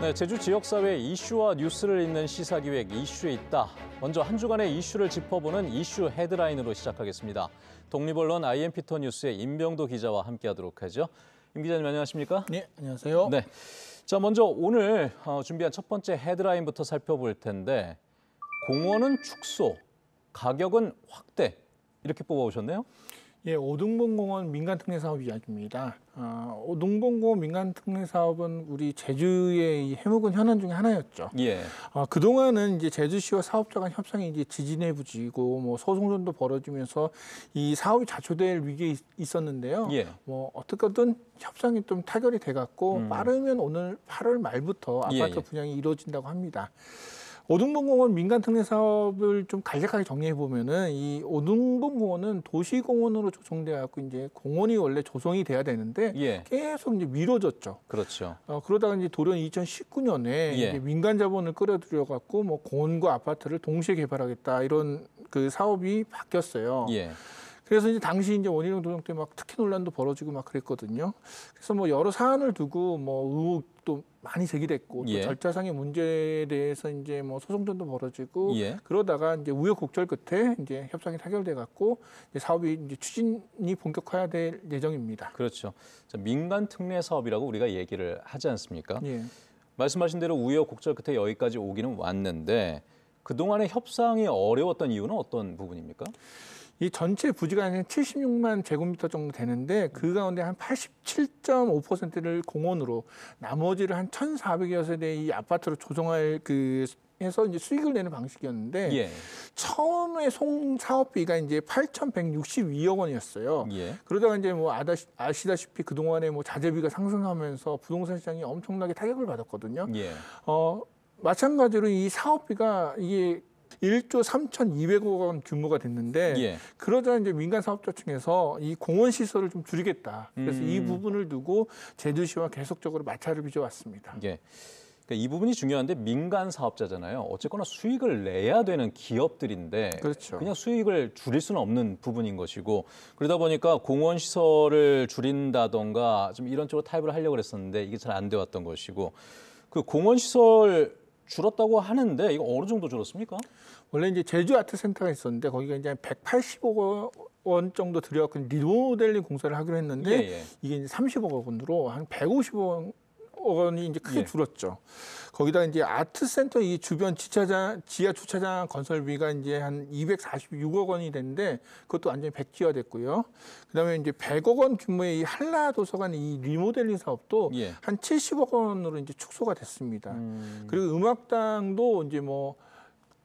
네, 제주 지역사회 이슈와 뉴스를 잇는 시사기획 이슈에 있다. 먼저 한 주간의 이슈를 짚어보는 이슈 헤드라인으로 시작하겠습니다. 독립언론 IM피터 뉴스의 임병도 기자와 함께하도록 하죠. 임 기자님 안녕하십니까? 네, 안녕하세요. 네, 자 먼저 오늘 어, 준비한 첫 번째 헤드라인부터 살펴볼 텐데 공원은 축소, 가격은 확대 이렇게 뽑아오셨네요. 예, 오등분 공원 민간 특례 사업 이야기입니다. 어, 어 농공고 민간 특례 사업은 우리 제주의 이 해묵은 현안 중에 하나였죠. 예. 어, 그동안은 이제 제주시와 사업자 간 협상이 이제 지진해 부지고 뭐 소송전도 벌어지면서 이 사업이 자초될 위기에 있었는데요. 예. 뭐 어떻게든 협상이 좀 타결이 돼 갖고 음. 빠르면 오늘 8월 말부터 예, 아파트 예, 분양이 이루어진다고 합니다. 오등분공원 민간특례 사업을 좀 간략하게 정리해 보면은 이오등분공원은 도시공원으로 조성돼갖고 이제 공원이 원래 조성이 돼야 되는데 예. 계속 이제 미뤄졌죠. 그렇죠. 어, 그러다가 이제 돌련 2019년에 예. 민간 자본을 끌어들여갖고 뭐 공원과 아파트를 동시에 개발하겠다 이런 그 사업이 바뀌었어요. 예. 그래서 이제 당시 이제 원희룡 도정 때막 특혜 논란도 벌어지고 막 그랬거든요. 그래서 뭐 여러 사안을 두고 뭐 의혹도 많이 제기됐고 예. 또 절차상의 문제에 대해서 이제 뭐 소송전도 벌어지고 예. 그러다가 이제 우여곡절 끝에 이제 협상이 타결돼 갖고 이제 사업이 이제 추진이 본격화될 예정입니다. 그렇죠. 자, 민간 특례 사업이라고 우리가 얘기를 하지 않습니까? 예. 말씀하신 대로 우여곡절 끝에 여기까지 오기는 왔는데 그동안의 협상이 어려웠던 이유는 어떤 부분입니까? 이 전체 부지가 한 76만 제곱미터 정도 되는데 그 가운데 한 87.5%를 공원으로 나머지를 한 1,400여 세대 이 아파트로 조성할 그 해서 이제 수익을 내는 방식이었는데 예. 처음에 송 사업비가 이제 8,162억 원이었어요. 예. 그러다가 이제 뭐 아다시, 아시다시피 그 동안에 뭐 자재비가 상승하면서 부동산 시장이 엄청나게 타격을 받았거든요. 예. 어 마찬가지로 이 사업비가 이게 1조 3,200억 원 규모가 됐는데 예. 그러자 이제 민간 사업자 중에서 이 공원 시설을 좀 줄이겠다. 그래서 음. 이 부분을 두고 제주시와 계속적으로 마찰을 빚어왔습니다. 예. 그러니까 이 부분이 중요한데 민간 사업자잖아요. 어쨌거나 수익을 내야 되는 기업들인데 그렇죠. 그냥 수익을 줄일 수는 없는 부분인 것이고 그러다 보니까 공원 시설을 줄인다던가 좀 이런 쪽으로 타협을 하려고 했었는데 이게 잘 안 되었던 것이고 그 공원 시설 줄었다고 하는데 이거 어느 정도 줄었습니까? 원래 이제 제주 아트 센터가 있었는데 거기가 이제 180억 원 정도 들여갖고 리모델링 공사를 하기로 했는데 예, 예. 이게 이제 30억 원으로 한 150억 억 원이 이제 크게 예. 줄었죠. 거기다 이제 아트센터 이 주변 지차장, 지하 주차장 건설비가 이제 한 246억 원이 됐는데 그것도 완전히 백지화 됐고요. 그다음에 이제 100억 원 규모의 이 한라 도서관 이 리모델링 사업도 예. 한 70억 원으로 이제 축소가 됐습니다. 음. 그리고 음악당도 이제 뭐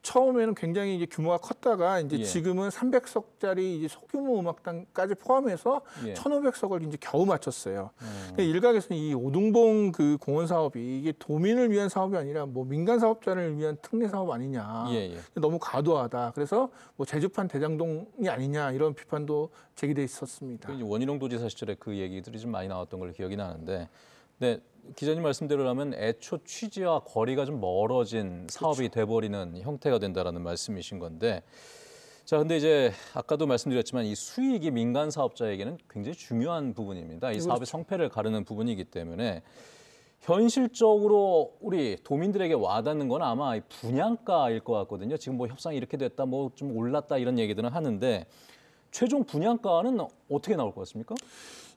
처음에는 굉장히 이제 규모가 컸다가 이제 예. 지금은 300석짜리 이제 소규모 음악단까지 포함해서 예. 1,500석을 이제 겨우 마쳤어요. 음. 그러니까 일각에서는 이 오등봉 그 공원 사업이 이게 도민을 위한 사업이 아니라 뭐 민간 사업자를 위한 특례 사업 아니냐. 예, 예. 너무 과도하다. 그래서 뭐 제주판 대장동이 아니냐 이런 비판도 제기돼 있었습니다. 그 원희룡 도지사 시절에 그 얘기들이 좀 많이 나왔던 걸 기억이 나는데 네, 기자님 말씀대로라면 애초 취지와 거리가 좀 멀어진 사업이 그렇죠. 돼버리는 형태가 된다라는 말씀이신 건데 자 근데 이제 아까도 말씀드렸지만 이 수익이 민간 사업자에게는 굉장히 중요한 부분입니다. 이 사업의 그렇죠. 성패를 가르는 부분이기 때문에 현실적으로 우리 도민들에게 와닿는 건 아마 분양가일 것 같거든요. 지금 뭐 협상이 이렇게 됐다, 뭐 좀 올랐다 이런 얘기들은 하는데 최종 분양가는 어떻게 나올 것 같습니까?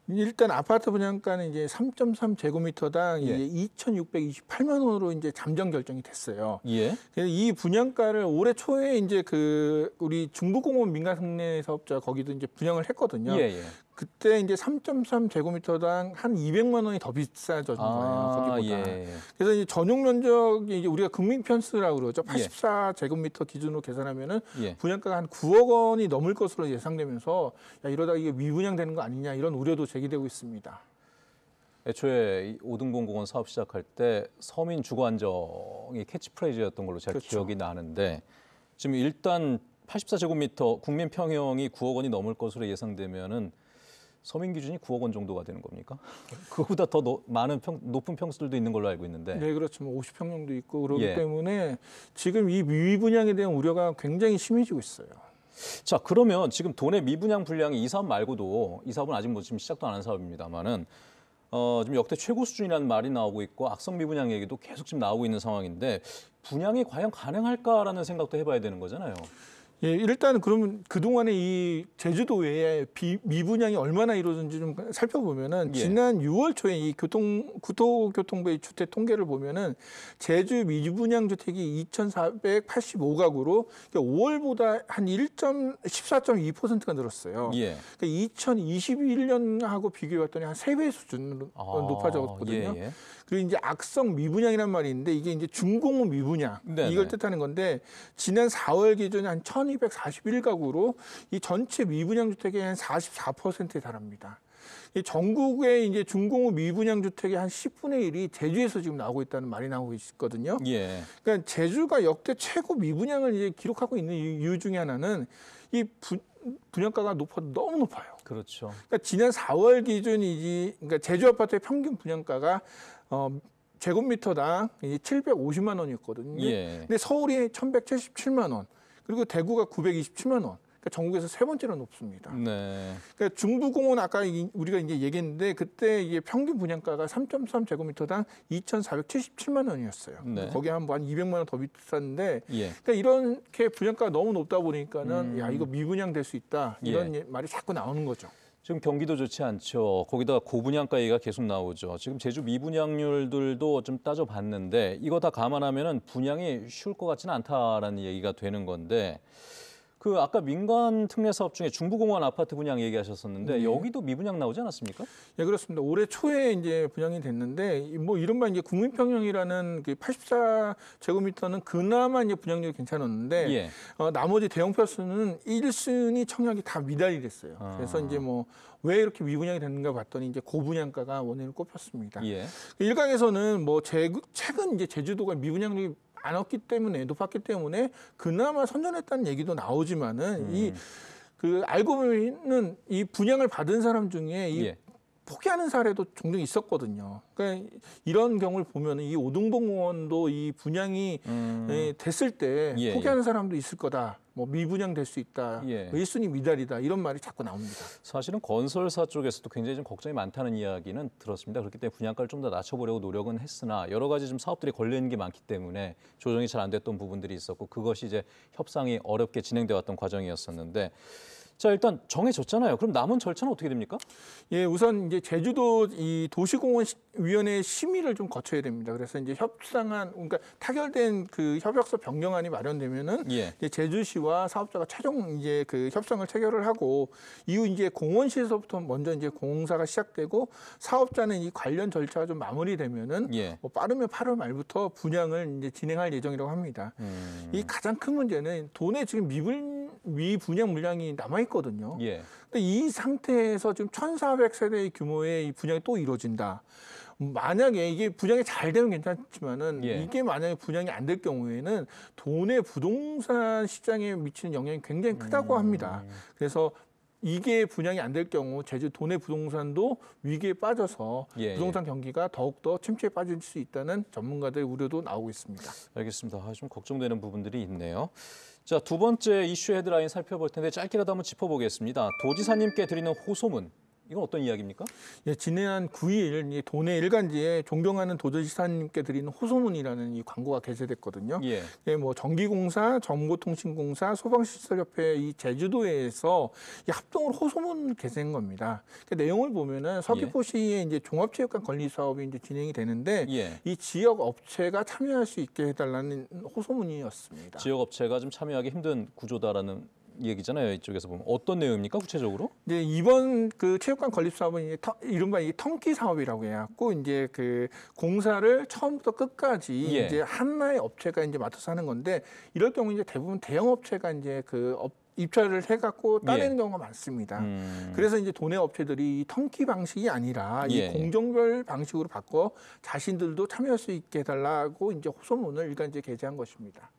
일단 아파트 분양가는 이제 3.3 제곱미터당 예. 이제 2,628만 원으로 이제 잠정 결정이 됐어요. 예. 그래서 이 분양가를 올해 초에 이제 그 우리 중부공원 민간 상례 사업자 거기도 이제 분양을 했거든요. 예, 예. 그때 이제 3.3 제곱미터당 한 200만 원이 더 비싸졌던 아, 거예요. 거 예. 그래서 이제 전용 면적이 이제 우리가 금민편수라고 그러죠. 84 예. 제곱미터 기준으로 계산하면은 예. 분양가가 한 9억 원이 넘을 것으로 예상되면서 야, 이러다 이게 미분양되는 거 아니냐 이런 우려도 제기되고 있습니다. 애초에 오등공 공원 사업 시작할 때 서민 주거 안정이 캐치프레이즈였던 걸로 제가 그렇죠. 기억이 나는데 지금 일단 84제곱미터 국민 평형이 9억 원이 넘을 것으로 예상되면은 서민 기준이 9억 원 정도가 되는 겁니까? 그거보다 더 노, 많은 평, 높은 평수들도 있는 걸로 알고 있는데. 네, 그렇죠. 뭐5 0평정도 있고 그렇기 예. 때문에 지금 이 미분양에 대한 우려가 굉장히 심해지고 있어요. 자, 그러면 지금 돈의 미분양 분량이 이 사업 말고도 이 사업은 아직 뭐 지금 시작도 안 한 사업입니다만은 어, 지금 역대 최고 수준이라는 말이 나오고 있고 악성 미분양 얘기도 계속 지금 나오고 있는 상황인데 분양이 과연 가능할까라는 생각도 해봐야 되는 거잖아요. 예, 일단 그러면 그동안에 이제주도에 비, 미분양이 얼마나 이루어졌는지 좀 살펴보면은 예. 지난 6월 초에 이 교통 구도교통부의 주택 통계를 보면은 제주 미분양 주택이 2,485가구로 5월보다 그러니까 한 1.14.2%가 늘었어요. 예. 그러니까 2021년하고 비교해봤더니 한 3배 수준으로 아, 높아졌거든요. 예, 예. 그리고 이제 악성 미분양이란 말이 있는데 이게 이제 중공업 미분양 네네. 이걸 뜻하는 건데 지난 4월 기준에 한 1,241가구로 이 전체 미분양 주택의 한 44%에 달합니다. 전국의 이제 중공업 미분양 주택의 한 10분의 1이 제주에서 지금 나오고 있다는 말이 나오고 있거든요. 예. 그러니까 제주가 역대 최고 미분양을 이제 기록하고 있는 이유 중에 하나는 이 부, 분양가가 높아 너무 높아요. 그렇죠. 그러니까 지난 4월 기준이지 그러니까 제주 아파트의 평균 분양가가 어 제곱미터당 750만 원이었거든요. 예. 근데 서울이 1,177만 원, 그리고 대구가 927만 원. 그러니까 전국에서 세 번째로 높습니다. 네. 그러니까 중부공원 아까 우리가 이제 얘기했는데 그때 이게 평균 분양가가 3.3 제곱미터당 2,477만 원이었어요. 네. 거기에 한, 뭐 한 200만 원 더 비쌌는데 예. 그러니까 이렇게 분양가가 너무 높다 보니까는 음. 야 이거 미분양 될 수 있다 이런 예. 예. 말이 자꾸 나오는 거죠. 지금 경기도 좋지 않죠. 거기다 가 고분양가 얘기가 계속 나오죠. 지금 제주 미분양률들도 좀 따져봤는데 이거 다 감안하면 분양이 쉬울 것 같지는 않다라는 얘기가 되는 건데 그 아까 민간 특례 사업 중에 중부공원 아파트 분양 얘기하셨었는데 네. 여기도 미분양 나오지 않았습니까? 예, 네, 그렇습니다. 올해 초에 이제 분양이 됐는데 뭐 이른바 이제 국민평형이라는 84 그 제곱미터는 그나마 이제 분양률이 괜찮았는데 예. 어, 나머지 대형 펄스는 1순위 청약이 다 미달이 됐어요. 아. 그래서 이제 뭐 왜 이렇게 미분양이 됐는가 봤더니 이제 고분양가가 원인을 꼽혔습니다. 예. 그 일각에서는 뭐 제, 최근 이제 제주도가 미분양률이 많았기 때문에 높았기 때문에 그나마 선전했다는 얘기도 나오지만은 음. 이그 알고 보면은 이 분양을 받은 사람 중에 이 예. 포기하는 사례도 종종 있었거든요. 그러니까 이런 경우를 보면 이 오등봉 공원도 이 분양이 음. 예, 됐을 때 예, 포기하는 예. 사람도 있을 거다. 뭐 미분양 될 수 있다, 뭐 예. 1순위 미달이다 이런 말이 자꾸 나옵니다. 사실은 건설사 쪽에서도 굉장히 좀 걱정이 많다는 이야기는 들었습니다. 그렇기 때문에 분양가를 좀 더 낮춰보려고 노력은 했으나 여러 가지 좀 사업들이 걸리는 게 많기 때문에 조정이 잘 안 됐던 부분들이 있었고 그것이 이제 협상이 어렵게 진행되어 왔던 과정이었었는데 자, 일단 정해졌잖아요. 그럼 남은 절차는 어떻게 됩니까? 예, 우선 이제 제주도 이 도시공원 위원회 심의를 좀 거쳐야 됩니다. 그래서 이제 협상한 그러니까 타결된 그 협약서 변경안이 마련되면은 예. 이제 제주시와 사업자가 최종 이제 그 협상을 체결을 하고 이후 이제 공원시에서부터 먼저 이제 공사가 시작되고 사업자는 이 관련 절차가 좀 마무리되면은 예. 뭐 빠르면 8월 말부터 분양을 이제 진행할 예정이라고 합니다. 음. 이 가장 큰 문제는 돈에 지금 미분 미분양 물량이 남아 있거든요. 예. 근데 이 상태에서 지금 1,400세대의 규모의 이 분양이 또 이루어진다. 만약에 이게 분양이 잘 되면 괜찮지만은 예. 이게 만약에 분양이 안 될 경우에는 돈의 부동산 시장에 미치는 영향이 굉장히 크다고 음. 합니다. 그래서 이게 분양이 안 될 경우 제주 도내 부동산도 위기에 빠져서 예, 예. 부동산 예. 경기가 더욱더 침체에 빠질 수 있다는 전문가들의 우려도 나오고 있습니다. 알겠습니다. 아, 좀 걱정되는 부분들이 있네요. 자, 두 번째 이슈 헤드라인 살펴볼 텐데 짧게라도 한번 짚어보겠습니다. 도지사님께 드리는 호소문 이건 어떤 이야기입니까? 예, 지난 9일 도내 일간지에 존경하는 도지사님께 드리는 호소문이라는 이 광고가 게재됐거든요. 예. 예뭐 전기공사, 정보통신공사, 소방시설협회 이 제주도에서 이 합동으로 호소문 게재한 겁니다. 그 내용을 보면은 서귀포시의 예. 이제 종합체육관 건립 사업이 이제 진행이 되는데 예. 이 지역 업체가 참여할 수 있게 해달라는 호소문이었습니다. 지역 업체가 좀 참여하기 힘든 구조다라는 얘기잖아요. 이쪽에서 보면 어떤 내용입니까 구체적으로? 네 이번 그 체육관 건립 사업은 이제 터, 이른바 이 턴키 사업이라고 해갖고 이제 그 공사를 처음부터 끝까지 예. 이제 하나의 업체가 이제 맡아서 하는 건데 이럴 경우 이제 대부분 대형 업체가 이제 그업 입찰을 해갖고 따내는 예. 경우가 많습니다. 음. 그래서 이제 도내 업체들이 턴키 방식이 아니라 예. 이 예. 공정별 방식으로 바꿔 자신들도 참여할 수 있게 해달라고 이제 호소문을 일단 이제 게재한 것입니다.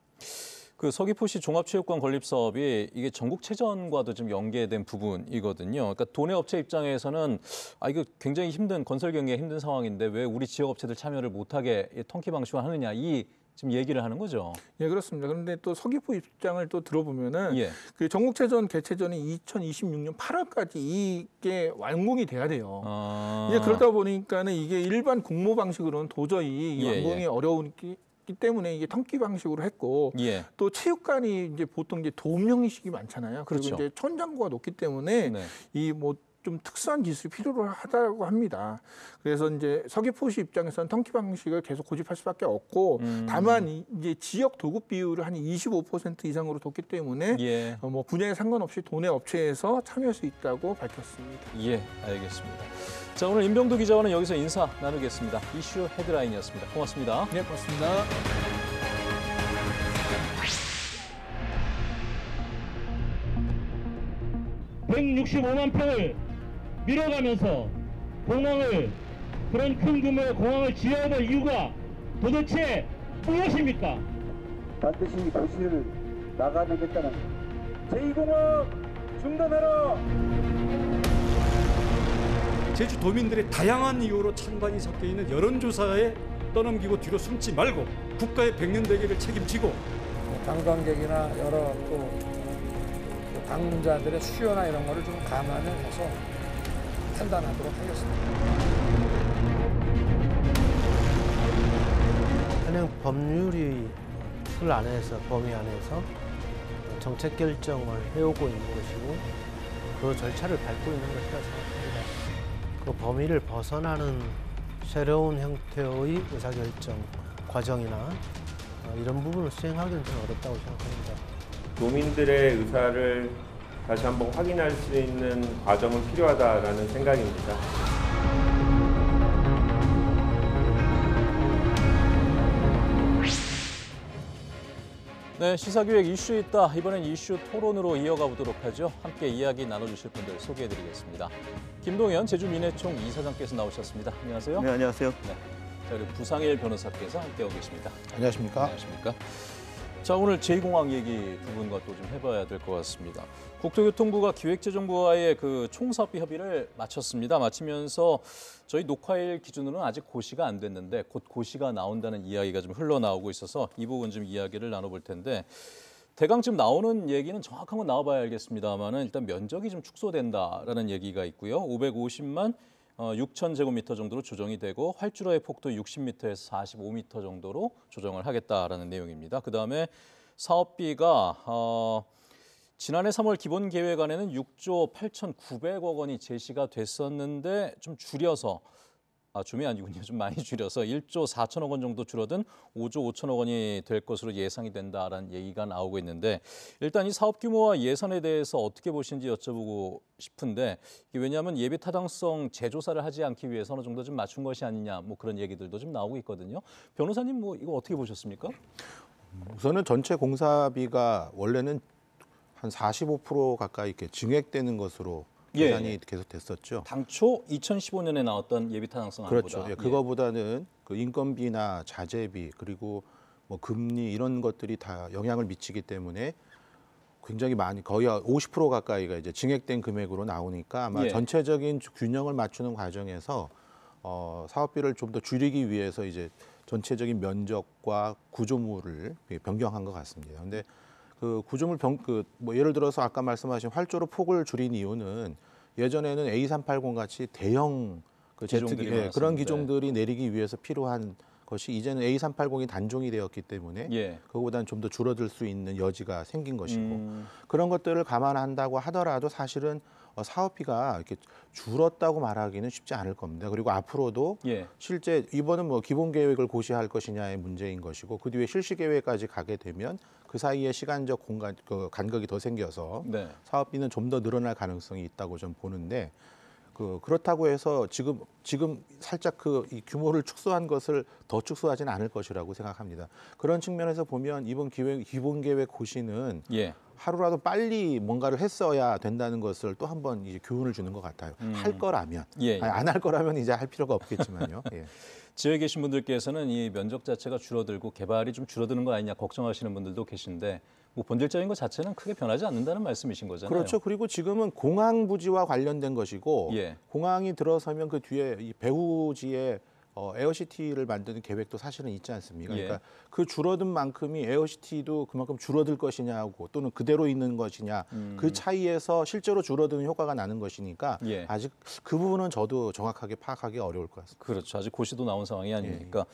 그 서귀포시 종합체육관 건립 사업이 이게 전국 체전과도 좀 연계된 부분이거든요. 그러니까 도내 업체 입장에서는 아 이거 굉장히 힘든 건설 경기가 힘든 상황인데 왜 우리 지역 업체들 참여를 못하게 턴키 방식화 하느냐 이 지금 얘기를 하는 거죠. 예, 그렇습니다. 그런데 또 서귀포 입장을 또 들어보면은 예. 그 전국체전 개최전이 2026년 8월까지 이게 완공이 돼야 돼요. 아... 이제 그러다 보니까는 이게 일반 공모 방식으로는 도저히 예, 예, 완공이 예. 어려운 게 했기 때문에 이게 턴기 방식으로 했고 예. 또 체육관이 이제 보통 이제 도움 형식이 많잖아요. 그리고 그렇죠. 이제 천장고가 높기 때문에 네. 이뭐 좀 특수한 기술이 필요로 하다고 합니다. 그래서 이제 서귀포시 입장에서는 턴키 방식을 계속 고집할 수밖에 없고 음. 다만 이제 지역 도급 비율을 한 25% 이상으로 뒀기 때문에 예. 어, 뭐 분야에 상관없이 돈의 업체에서 참여할 수 있다고 밝혔습니다. 예, 알겠습니다. 자, 오늘 임병도 기자와는 여기서 인사 나누겠습니다. 이슈 헤드라인이었습니다. 고맙습니다. 네, 고맙습니다. 1 6 5만 표를 밀어가면서 공항을 그런 큰 규모의 공항을 지어야 될 이유가 도대체 무엇입니까? 반드시 도시를 나가내겠다는 제2공항 중단하라! 제주 도민들의 다양한 이유로 찬반이 섞여있는 여론조사에 떠넘기고 뒤로 숨지 말고 국가의 백년대계를 책임지고 관광객이나 여러 또 방문자들의 수요나 이런 거를 좀 감안을 해서 판단하도록 하겠습니다. 그냥 법률이 틀 안에서 범위 안에서 정책 결정을 해오고 있는 것이고 그 절차를 밟고 있는 것이라 생각합니다. 그 범위를 벗어나는 새로운 형태의 의사결정 과정이나 어, 이런 부분을 수행하기는 좀 어렵다고 생각합니다. 도민들의 의사를 다시 한번 확인할 수 있는 과정은 필요하다라는 생각입니다. 네, 시사기획 이슈 있다. 이번엔 이슈 토론으로 이어가 보도록 하죠. 함께 이야기 나눠주실 분들 소개해드리겠습니다. 김동현 제주민해총 이사장께서 나오셨습니다. 안녕하세요. 네, 안녕하세요. 네. 자, 그리고 부상일 변호사께서 함께하 계십니다. 안녕하십니까. 안녕하십니까. 자 오늘 제2공항 얘기 두 분과 또 좀 해봐야 될 것 같습니다. 국토교통부가 기획재정부와의 그 총사업비 협의를 마쳤습니다. 마치면서 저희 녹화일 기준으로는 아직 고시가 안 됐는데 곧 고시가 나온다는 이야기가 좀 흘러나오고 있어서 이 부분 좀 이야기를 나눠볼 텐데 대강 지금 나오는 얘기는 정확한 건 나와봐야 알겠습니다만은 일단 면적이 좀 축소된다라는 얘기가 있고요. 550만 어, 6,000제곱미터 정도로 조정이 되고 활주로의 폭도 60m에서 45m 정도로 조정을 하겠다라는 내용입니다. 그다음에 사업비가 어, 지난해 3월 기본 계획안에는 6조 8,900억 원이 제시가 됐었는데 좀 줄여서 아, 줌이 아니군요. 좀 많이 줄여서 1조 4천억 원 정도 줄어든 5조 5천억 원이 될 것으로 예상이 된다라는 얘기가 나오고 있는데 일단 이 사업 규모와 예산에 대해서 어떻게 보시는지 여쭤보고 싶은데 이게 왜냐하면 예비 타당성 재조사를 하지 않기 위해서 어느 정도 좀 맞춘 것이 아니냐 뭐 그런 얘기들도 좀 나오고 있거든요. 변호사님 뭐 이거 어떻게 보셨습니까? 우선은 전체 공사비가 원래는 한 45% 가까이 이렇게 증액되는 것으로 예산이 예. 예. 계속 됐었죠. 당초 2015년에 나왔던 예비 타당성 그렇죠. 안보다. 예, 예, 그거보다는 그 인건비나 자재비 그리고 뭐 금리 이런 것들이 다 영향을 미치기 때문에 굉장히 많이 거의 50% 가까이가 이제 증액된 금액으로 나오니까 아마 예. 전체적인 균형을 맞추는 과정에서 어, 사업비를 좀 더 줄이기 위해서 이제 전체적인 면적과 구조물을 변경한 것 같습니다. 근데 그 구조물 병, 그, 뭐 예를 들어서 아까 말씀하신 활주로 폭을 줄인 이유는 예전에는 A380 같이 대형 그 제트 기 예, 그런 네. 기종들이 내리기 위해서 필요한 것이 이제는 A380이 단종이 되었기 때문에 예. 그거보다는 좀 더 줄어들 수 있는 여지가 생긴 것이고 음. 그런 것들을 감안한다고 하더라도 사실은 어, 사업비가 이렇게 줄었다고 말하기는 쉽지 않을 겁니다. 그리고 앞으로도 예. 실제 이번은 뭐 기본 계획을 고시할 것이냐의 문제인 것이고 그 뒤에 실시 계획까지 가게 되면 그 사이에 시간적 공간 그 간격이 더 생겨서 네. 사업비는 좀 더 늘어날 가능성이 있다고 좀 보는데 그 그렇다고 해서 지금 지금 살짝 그이 규모를 축소한 것을 더 축소하지는 않을 것이라고 생각합니다. 그런 측면에서 보면 이번 기획 기본 계획 고시는 예. 하루라도 빨리 뭔가를 했어야 된다는 것을 또 한 번 이제 교훈을 주는 것 같아요. 음. 할 거라면 예. 예. 안할 거라면 이제 할 필요가 없겠지만요. 예. 지역에 계신 분들께서는 이 면적 자체가 줄어들고 개발이 좀 줄어드는 거 아니냐 걱정하시는 분들도 계신데 뭐 본질적인 것 자체는 크게 변하지 않는다는 말씀이신 거잖아요. 그렇죠. 그리고 지금은 공항 부지와 관련된 것이고 예. 공항이 들어서면 그 뒤에 이 배후지에 어, 에어시티를 만드는 계획도 사실은 있지 않습니까? 예. 그러니까 그 줄어든 만큼이 에어시티도 그만큼 줄어들 것이냐고 또는 그대로 있는 것이냐 그 음. 그 차이에서 실제로 줄어드는 효과가 나는 것이니까 예. 아직 그 부분은 저도 정확하게 파악하기 어려울 것 같습니다. 그렇죠. 아직 고시도 나온 상황이 아니니까. 예.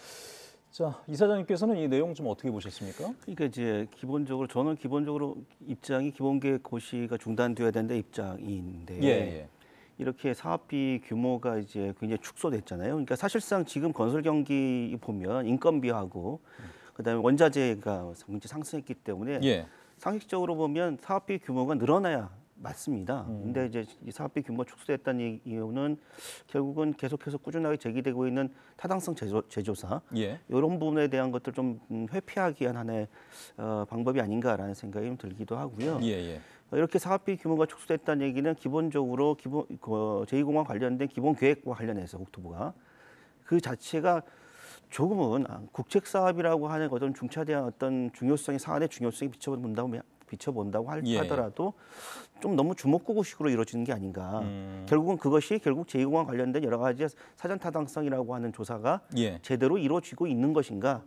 자, 이사장님께서는 이 내용 좀 어떻게 보셨습니까? 그러니까 이제 기본적으로 저는 기본적으로 입장이 기본계획 고시가 중단돼야 된다 입장인데 예, 예. 이렇게 사업비 규모가 이제 굉장히 축소됐잖아요. 그러니까 사실상 지금 건설 경기 보면 인건비하고 그다음에 원자재가 굉장히 상승했기 때문에 예. 상식적으로 보면 사업비 규모가 늘어나야 맞습니다. 음. 근데 이제 사업비 규모가 축소됐다는 이유는 결국은 계속해서 꾸준하게 제기되고 있는 타당성 제조, 사 예. 이런 부분에 대한 것들 좀 회피하기 위한 하나의 어, 방법이 아닌가라는 생각이 좀 들기도 하고요. 예, 예. 이렇게 사업비 규모가 축소됐다는 얘기는 기본적으로 기본 그 제2공항 관련된 기본 계획과 관련해서 국토부가 그 자체가 조금은 국책 사업이라고 하는 어떤 중차대한 어떤 중요성이 사안의 중요성이 비춰본다고 비춰본다고 예. 하더라도 좀 너무 주먹구구식으로 이루어지는 게 아닌가. 음. 결국은 그것이 결국 제2공항 관련된 여러 가지 사전 타당성이라고 하는 조사가 예. 제대로 이루어지고 있는 것인가.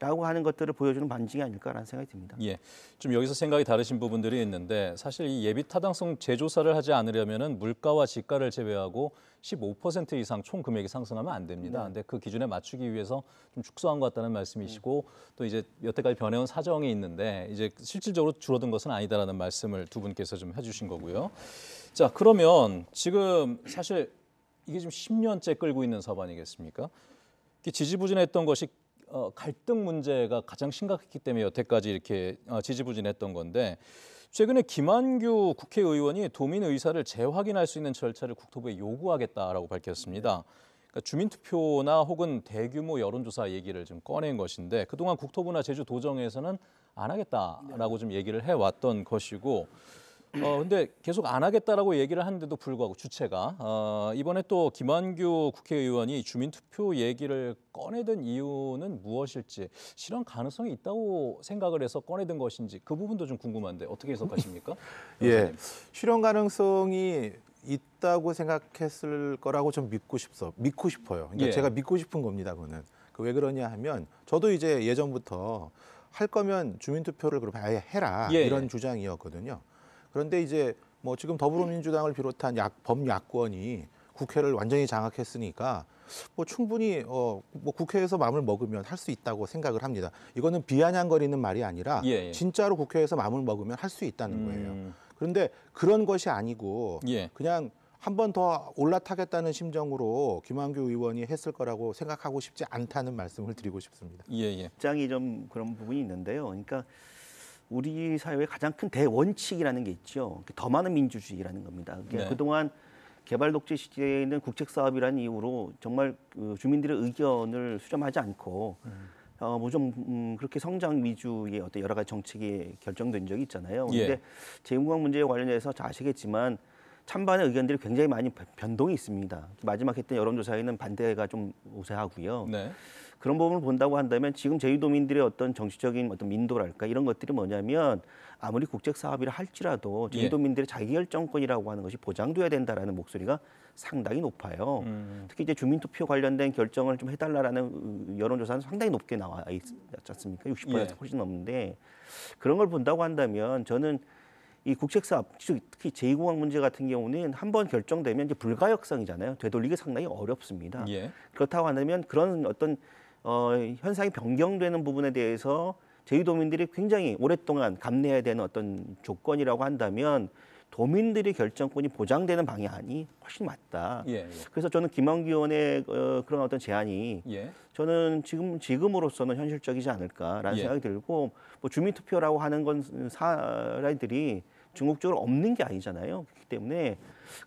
라고 하는 것들을 보여주는 반증이 아닐까라는 생각이 듭니다. 예, 좀 여기서 생각이 다르신 부분들이 있는데 사실 이 예비 타당성 재조사를 하지 않으려면 물가와 지가를 제외하고 15% 이상 총 금액이 상승하면 안 됩니다. 네. 근데 그 기준에 맞추기 위해서 좀 축소한 것 같다는 말씀이시고 네. 또 이제 여태까지 변해온 사정이 있는데 이제 실질적으로 줄어든 것은 아니다라는 말씀을 두 분께서 좀 해주신 거고요. 자, 그러면 지금 사실 이게 지금 10년째 끌고 있는 사업 아니겠습니까? 지지부진했던 것이 어, 갈등 문제가 가장 심각했기 때문에 여태까지 이렇게 어, 지지부진했던 건데 최근에 김한규 국회의원이 도민 의사를 재확인할 수 있는 절차를 국토부에 요구하겠다라고 밝혔습니다. 그러니까 주민투표나 혹은 대규모 여론조사 얘기를 좀 꺼낸 것인데 그동안 국토부나 제주도정에서는 안 하겠다라고 네. 좀 얘기를 해왔던 것이고 어, 근데 계속 안 하겠다라고 얘기를 하는데도 불구하고 주체가 어, 이번에 또 김한규 국회의원이 주민투표 얘기를 꺼내든 이유는 무엇일지 실현 가능성이 있다고 생각을 해서 꺼내든 것인지 그 부분도 좀 궁금한데 어떻게 해석하십니까? 예, 실현 가능성이 있다고 생각했을 거라고 좀 믿고 싶어 믿고 싶어요. 그러니까 예. 제가 믿고 싶은 겁니다. 그거는 그 왜 그러냐 하면 저도 이제 예전부터 할 거면 주민투표를 그럼 아예 해라 예. 예. 이런 주장이었거든요. 그런데 이제 뭐 지금 더불어민주당을 비롯한 약, 범야권이 국회를 완전히 장악했으니까 뭐 충분히 어, 뭐 국회에서 마음을 먹으면 할 수 있다고 생각을 합니다. 이거는 비아냥거리는 말이 아니라 예, 예. 진짜로 국회에서 마음을 먹으면 할 수 있다는 음. 거예요. 음. 그런데 그런 것이 아니고 예. 그냥 한 번 더 올라타겠다는 심정으로 김한규 의원이 했을 거라고 생각하고 싶지 않다는 말씀을 드리고 싶습니다. 예, 예. 장이좀 그런 부분이 있는데요. 그러니까 우리 사회의 가장 큰 대원칙이라는 게 있죠. 더 많은 민주주의라는 겁니다. 그러 네. 그동안 개발 독재 시대에 있는 국책 사업이라는 이유로 정말 그 주민들의 의견을 수렴하지 않고 음. 어, 뭐좀 음, 그렇게 성장 위주의 어떤 여러 가지 정책이 결정된 적이 있잖아요. 그런데 예. 재무공 문제에 관련해서 잘 아시겠지만 찬반의 의견들이 굉장히 많이 변동이 있습니다. 마지막 했던 여론조사에는 반대가 좀 우세하고요. 네. 그런 부분을 본다고 한다면 지금 제주도민들의 어떤 정치적인 어떤 민도랄까 이런 것들이 뭐냐면 아무리 국책 사업이라 할지라도 예. 제주도민들의 자기 결정권이라고 하는 것이 보장돼야 된다라는 목소리가 상당히 높아요. 음. 특히 이제 주민투표 관련된 결정을 좀 해달라라는 여론조사는 상당히 높게 나와 있지 않습니까? 60%에서 예. 훨씬 넘는데 그런 걸 본다고 한다면 저는 이 국책사업, 특히 제2공항 문제 같은 경우는 한 번 결정되면 이제 불가역성이잖아요. 되돌리기 상당히 어렵습니다. 예. 그렇다고 한다면 그런 어떤 어, 현상이 변경되는 부분에 대해서 제주도민들이 굉장히 오랫동안 감내해야 되는 어떤 조건이라고 한다면 도민들의 결정권이 보장되는 방향이 훨씬 맞다. 예, 예. 그래서 저는 김원기 의원의 어, 그런 어떤 제안이 예. 저는 지금 지금으로서는 현실적이지 않을까라는 예. 생각이 들고 뭐 주민투표라고 하는 건 사람들이 중국적으로 없는 게 아니잖아요. 그렇기 때문에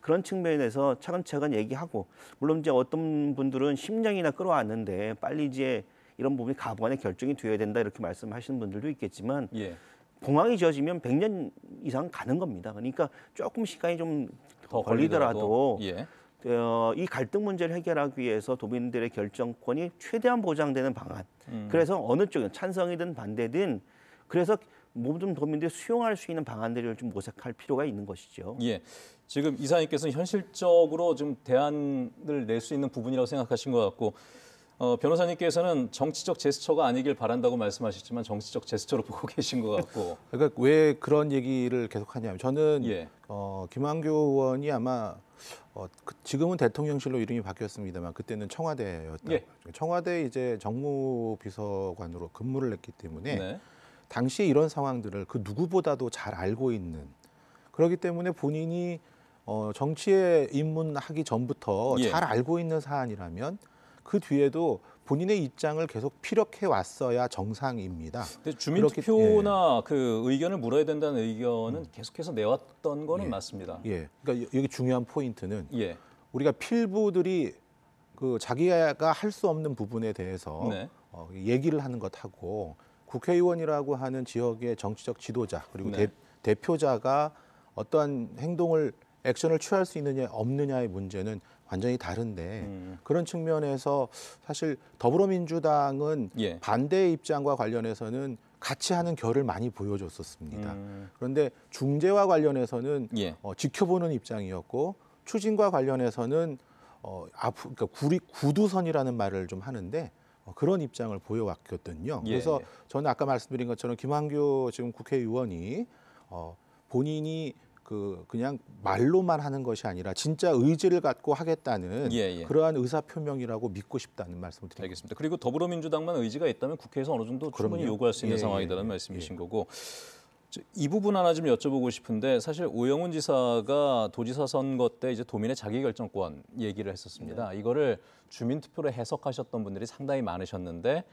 그런 측면에서 차근차근 얘기하고 물론 이제 어떤 분들은 10년이나 끌어왔는데 빨리 이제 이런 부분이 가부간에 결정이 되어야 된다 이렇게 말씀하시는 분들도 있겠지만 예. 공항이 지어지면 100년 이상 가는 겁니다. 그러니까 조금 시간이 좀더 걸리더라도, 걸리더라도 예. 어, 이 갈등 문제를 해결하기 위해서 도민들의 결정권이 최대한 보장되는 방안. 음. 그래서 어느 쪽이든 찬성이든 반대든 그래서 몸좀 도민들이 수용할 수 있는 방안들을 좀 모색할 필요가 있는 것이죠. 예. 지금 이사님께서 현실적으로 좀 대안을 낼 수 있는 부분이라고 생각하신 것 같고 어, 변호사님께서는 정치적 제스처가 아니길 바란다고 말씀하셨지만 정치적 제스처로 보고 계신 것 같고. 그러니까 왜 그런 얘기를 계속하냐면 저는 예. 어, 김한교 의원이 아마 어, 그 지금은 대통령실로 이름이 바뀌었습니다만 그때는 청와대였다. 예. 청와대 이제 정무비서관으로 근무를 했기 때문에. 네. 당시 에 이런 상황들을 그 누구보다도 잘 알고 있는 그러기 때문에 본인이 어, 정치에 입문하기 전부터 예. 잘 알고 있는 사안이라면 그 뒤에도 본인의 입장을 계속 피력해 왔어야 정상입니다. 근데 주민투표나 예. 그 의견을 물어야 된다는 의견은 음. 계속해서 내왔던 거는 예. 맞습니다. 예. 그러니까 여기 중요한 포인트는 예. 우리가 필부들이 그 자기가 할 수 없는 부분에 대해서 네. 어, 얘기를 하는 것하고 국회의원이라고 하는 지역의 정치적 지도자 그리고 네. 대, 표자가 어떠한 행동을 액션을 취할 수 있느냐 없느냐의 문제는 완전히 다른데 음. 그런 측면에서 사실 더불어민주당은 예. 반대의 입장과 관련해서는 같이 하는 결을 많이 보여줬었습니다. 음. 그런데 중재와 관련해서는 예. 어, 지켜보는 입장이었고 추진과 관련해서는 어, 앞, 그러니까 구리, 구두선이라는 말을 좀 하는데 어, 그런 입장을 보여왔거든요. 예. 그래서 예. 저는 아까 말씀드린 것처럼 김한규 지금 국회의원이 어, 본인이 그 그냥 말로만 하는 것이 아니라 진짜 의지를 갖고 하겠다는 예, 예. 그러한 의사 표명이라고 믿고 싶다는 말씀을 드립니다. 알겠습니다. 그리고 더불어민주당만 의지가 있다면 국회에서 어느 정도 충분히 그럼요. 구할수 있는 예, 예, 상황이라는 말씀이신 거고 이 부분 하나 좀 여쭤보고 싶은데 사실 오영훈 지사가 도지사 선거 때 이제 도민의 자기결정권 얘기를 했었습니다. 네. 이거를 주민투표로 해석하셨던 분들이 상당히 많으셨는데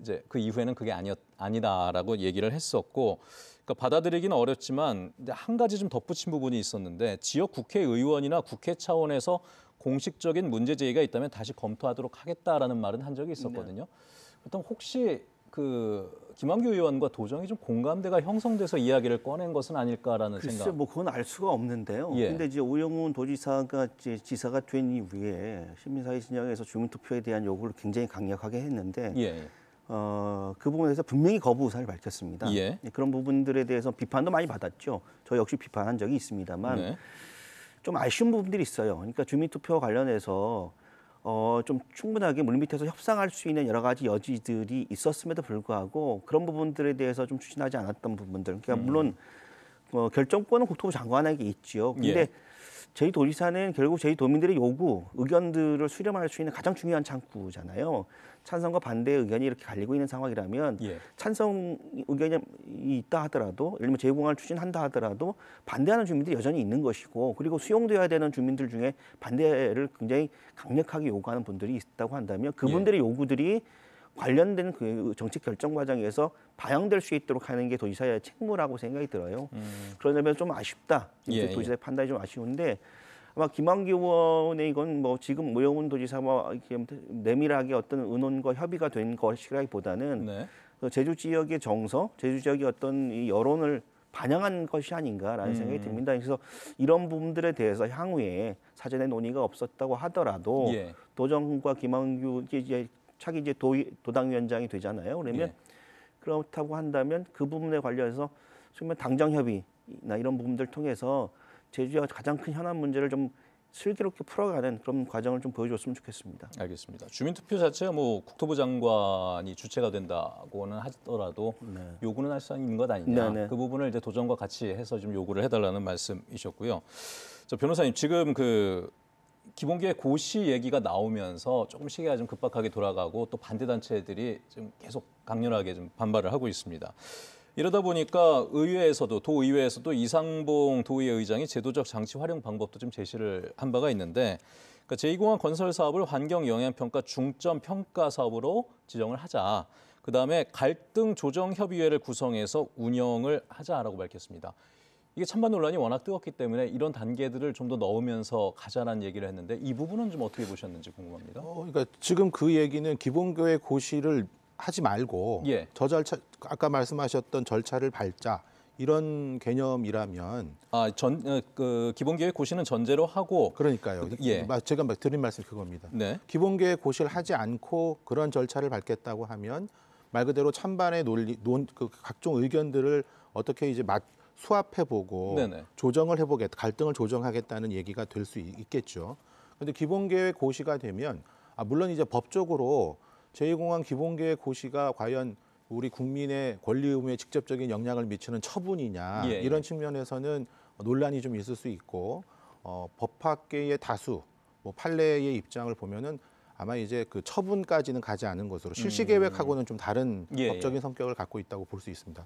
이제 그 이후에는 그게 아니었, 아니다라고 얘기를 했었고 그러니까 받아들이기는 어렵지만 이제 한 가지 좀 덧붙인 부분이 있었는데 지역 국회의원이나 국회 차원에서 공식적인 문제 제기가 있다면 다시 검토하도록 하겠다라는 말은 한 적이 있었거든요. 네. 일단 혹시 그 김한규 의원과 도정이 좀 공감대가 형성돼서 이야기를 꺼낸 것은 아닐까라는 글쎄, 생각. 글쎄 뭐 그건 알 수가 없는데요. 예. 근데 이제 오영훈 도지사가 이제 지사가 된 이후에 시민사회 진영에서 주민투표에 대한 요구를 굉장히 강력하게 했는데 예, 예. 어, 그 부분에서 분명히 거부 의사를 밝혔습니다. 예. 예. 그런 부분들에 대해서 비판도 많이 받았죠. 저 역시 비판한 적이 있습니다만 네. 좀 아쉬운 부분들이 있어요. 그러니까 주민투표 관련해서 어, 좀 충분하게 물밑에서 협상할 수 있는 여러 가지 여지들이 있었음에도 불구하고 그런 부분들에 대해서 좀 추진하지 않았던 부분들. 그러니까 음. 물론 뭐 결정권은 국토부 장관에게 있지요. 근데 예. 저희 도지사는 결국 저희 도민들의 요구, 의견들을 수렴할 수 있는 가장 중요한 창구잖아요. 찬성과 반대 의견이 이렇게 갈리고 있는 상황이라면 예. 찬성 의견이 있다 하더라도 예를 들면 재공항을 추진한다 하더라도 반대하는 주민들이 여전히 있는 것이고 그리고 수용돼야 되는 주민들 중에 반대를 굉장히 강력하게 요구하는 분들이 있다고 한다면 그분들의 예. 요구들이 관련된 그 정책 결정 과정에서 반영될 수 있도록 하는 게 도지사의 책무라고 생각이 들어요. 음. 그런 점에서 좀 아쉽다. 예, 도지사의 예. 판단이 좀 아쉬운데 아마 김한기 의원의 이건 뭐 지금 모여온 도지사와 뭐 이렇게 내밀하게 어떤 의논과 협의가 된 것이라기보다는 네. 그 제주 지역의 정서, 제주 지역의 어떤 이 여론을 반영한 것이 아닌가라는 생각이 음. 듭니다. 그래서 이런 부분들에 대해서 향후에 사전에 논의가 없었다고 하더라도 예. 도정과 김한규 차기 이제 도, 도당위원장이 되잖아요. 그러면 예. 그렇다고 한다면 그 부분에 관련해서 소위 당장 협의나 이런 부분들 통해서 제주와 가장 큰 현안 문제를 좀 슬기롭게 풀어가는 그런 과정을 좀 보여줬으면 좋겠습니다. 알겠습니다. 주민투표 자체가 뭐 국토부 장관이 주체가 된다고는 하더라도 네. 요구는 할 수 있는 것 아니냐. 네, 네. 그 부분을 이제 도전과 같이 해서 좀 요구를 해달라는 말씀이셨고요. 저 변호사님 지금 그 기본계에 고시 얘기가 나오면서 조금 시기가 좀 급박하게 돌아가고 또 반대 단체들이 지금 계속 강렬하게 좀 반발을 하고 있습니다. 이러다 보니까 의회에서도 도의회에서도 이상봉 도의회 의장이 제도적 장치 활용 방법도 좀 제시를 한 바가 있는데 그러니까 제2공항 건설 사업을 환경 영향 평가 중점 평가 사업으로 지정을 하자. 그다음에 갈등 조정 협의회를 구성해서 운영을 하자라고 밝혔습니다. 이게 찬반 논란이 워낙 뜨겁기 때문에 이런 단계들을 좀 더 넣으면서 가자라는 얘기를 했는데 이 부분은 좀 어떻게 보셨는지 궁금합니다. 어, 그러니까 지금 그 얘기는 기본교회 고시를 하지 말고 예. 저 절차 아까 말씀하셨던 절차를 밟자 이런 개념이라면 아전그 어, 기본계획 고시는 전제로 하고 그러니까요. 예. 제가 드린 말씀 그겁니다. 네. 기본계획 고시를 하지 않고 그런 절차를 밟겠다고 하면 말 그대로 찬반의 논리 논그 각종 의견들을 어떻게 이제 맞 수합해보고 네네. 조정을 해보겠다, 갈등을 조정하겠다는 얘기가 될 수 있겠죠. 그런데 기본계획 고시가 되면 아, 물론 이제 법적으로 제2공항 기본계획 고시가 과연 우리 국민의 권리 의무에 직접적인 영향을 미치는 처분이냐 예, 예, 이런 측면에서는 논란이 좀 있을 수 있고 어, 법학계의 다수 뭐 판례의 입장을 보면은 아마 이제 그 처분까지는 가지 않은 것으로 음. 실시 계획하고는 좀 다른 예, 예, 법적인 성격을 갖고 있다고 볼 수 있습니다.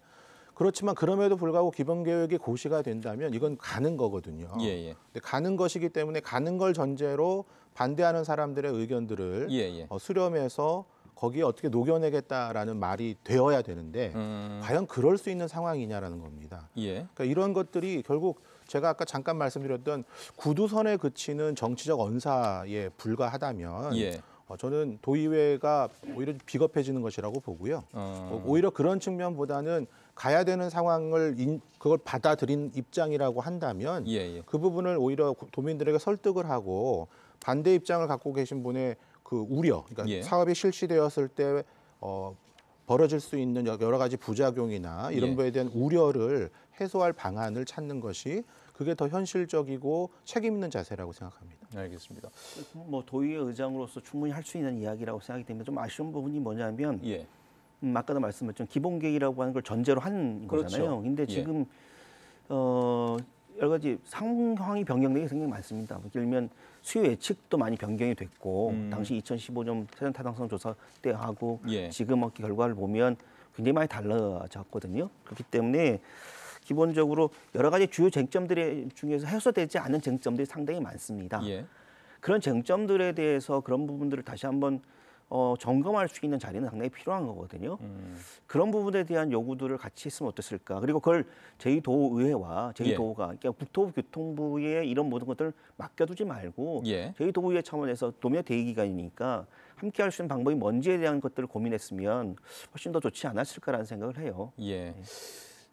그렇지만 그럼에도 불구하고 기본 계획이 고시가 된다면 이건 가는 거거든요. 예, 예. 근데 가는 것이기 때문에 가는 걸 전제로 반대하는 사람들의 의견들을 예, 예. 어, 수렴해서 거기에 어떻게 녹여내겠다라는 말이 되어야 되는데 음... 과연 그럴 수 있는 상황이냐라는 겁니다. 예. 그러니까 이런 것들이 결국 제가 아까 잠깐 말씀드렸던 구두선에 그치는 정치적 언사에 불과하다면 예. 어, 저는 도의회가 오히려 비겁해지는 것이라고 보고요. 어. 어. 오히려 그런 측면보다는 가야 되는 상황을 인, 그걸 받아들인 입장이라고 한다면 예, 예. 그 부분을 오히려 도민들에게 설득을 하고 반대 입장을 갖고 계신 분의 그 우려, 그러니까 예. 사업이 실시되었을 때 어, 벌어질 수 있는 여러 가지 부작용이나 이런 거에 예. 대한 우려를 해소할 방안을 찾는 것이 그게 더 현실적이고 책임 있는 자세라고 생각합니다. 알겠습니다. 뭐 도의회 의장으로서 충분히 할 수 있는 이야기라고 생각이 됩니다. 좀 아쉬운 부분이 뭐냐면 예. 음, 아까도 말씀했죠 기본 계획이라고 하는 걸 전제로 한 그렇죠. 거잖아요. 근데 예. 지금 예. 어 여러 가지 상황이 변경된 게 굉장히 많습니다. 뭐 들면 수요 예측도 많이 변경이 됐고 음. 당시 2015년 세전 타당성 조사 때 하고 예. 지금 뭐 결과를 보면 굉장히 많이 달라졌거든요. 그렇기 때문에 기본적으로 여러 가지 주요 쟁점들 중에서 해소되지 않은 쟁점들이 상당히 많습니다. 예. 그런 쟁점들에 대해서 그런 부분들을 다시 한번 어, 점검할 수 있는 자리는 상당히 필요한 거거든요. 음. 그런 부분에 대한 요구들을 같이 했으면 어땠을까. 그리고 그걸 제2도의회와 제2도가, 예. 그러니까 국토교통부에 이런 모든 것들을 맡겨두지 말고 예. 제2도의회 차원에서 도매 대의기관이니까 함께 할 수 있는 방법이 뭔지에 대한 것들을 고민했으면 훨씬 더 좋지 않았을까라는 생각을 해요. 예. 네.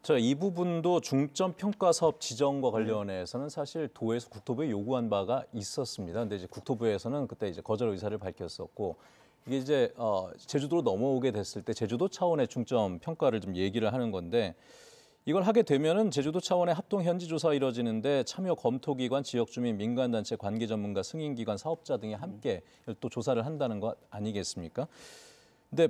자, 이 부분도 중점 평가 사업 지정과 관련해서는 사실 도에서 국토부에 요구한 바가 있었습니다. 근데 이제 국토부에서는 그때 이제 거절 의사를 밝혔었고 이게 이제 어 제주도로 넘어오게 됐을 때 제주도 차원의 중점 평가를 좀 얘기를 하는 건데 이걸 하게 되면은 제주도 차원의 합동 현지 조사 이뤄지는데 참여 검토 기관, 지역 주민, 민간 단체, 관계 전문가, 승인 기관, 사업자 등이 함께 또 조사를 한다는 것 아니겠습니까? 근데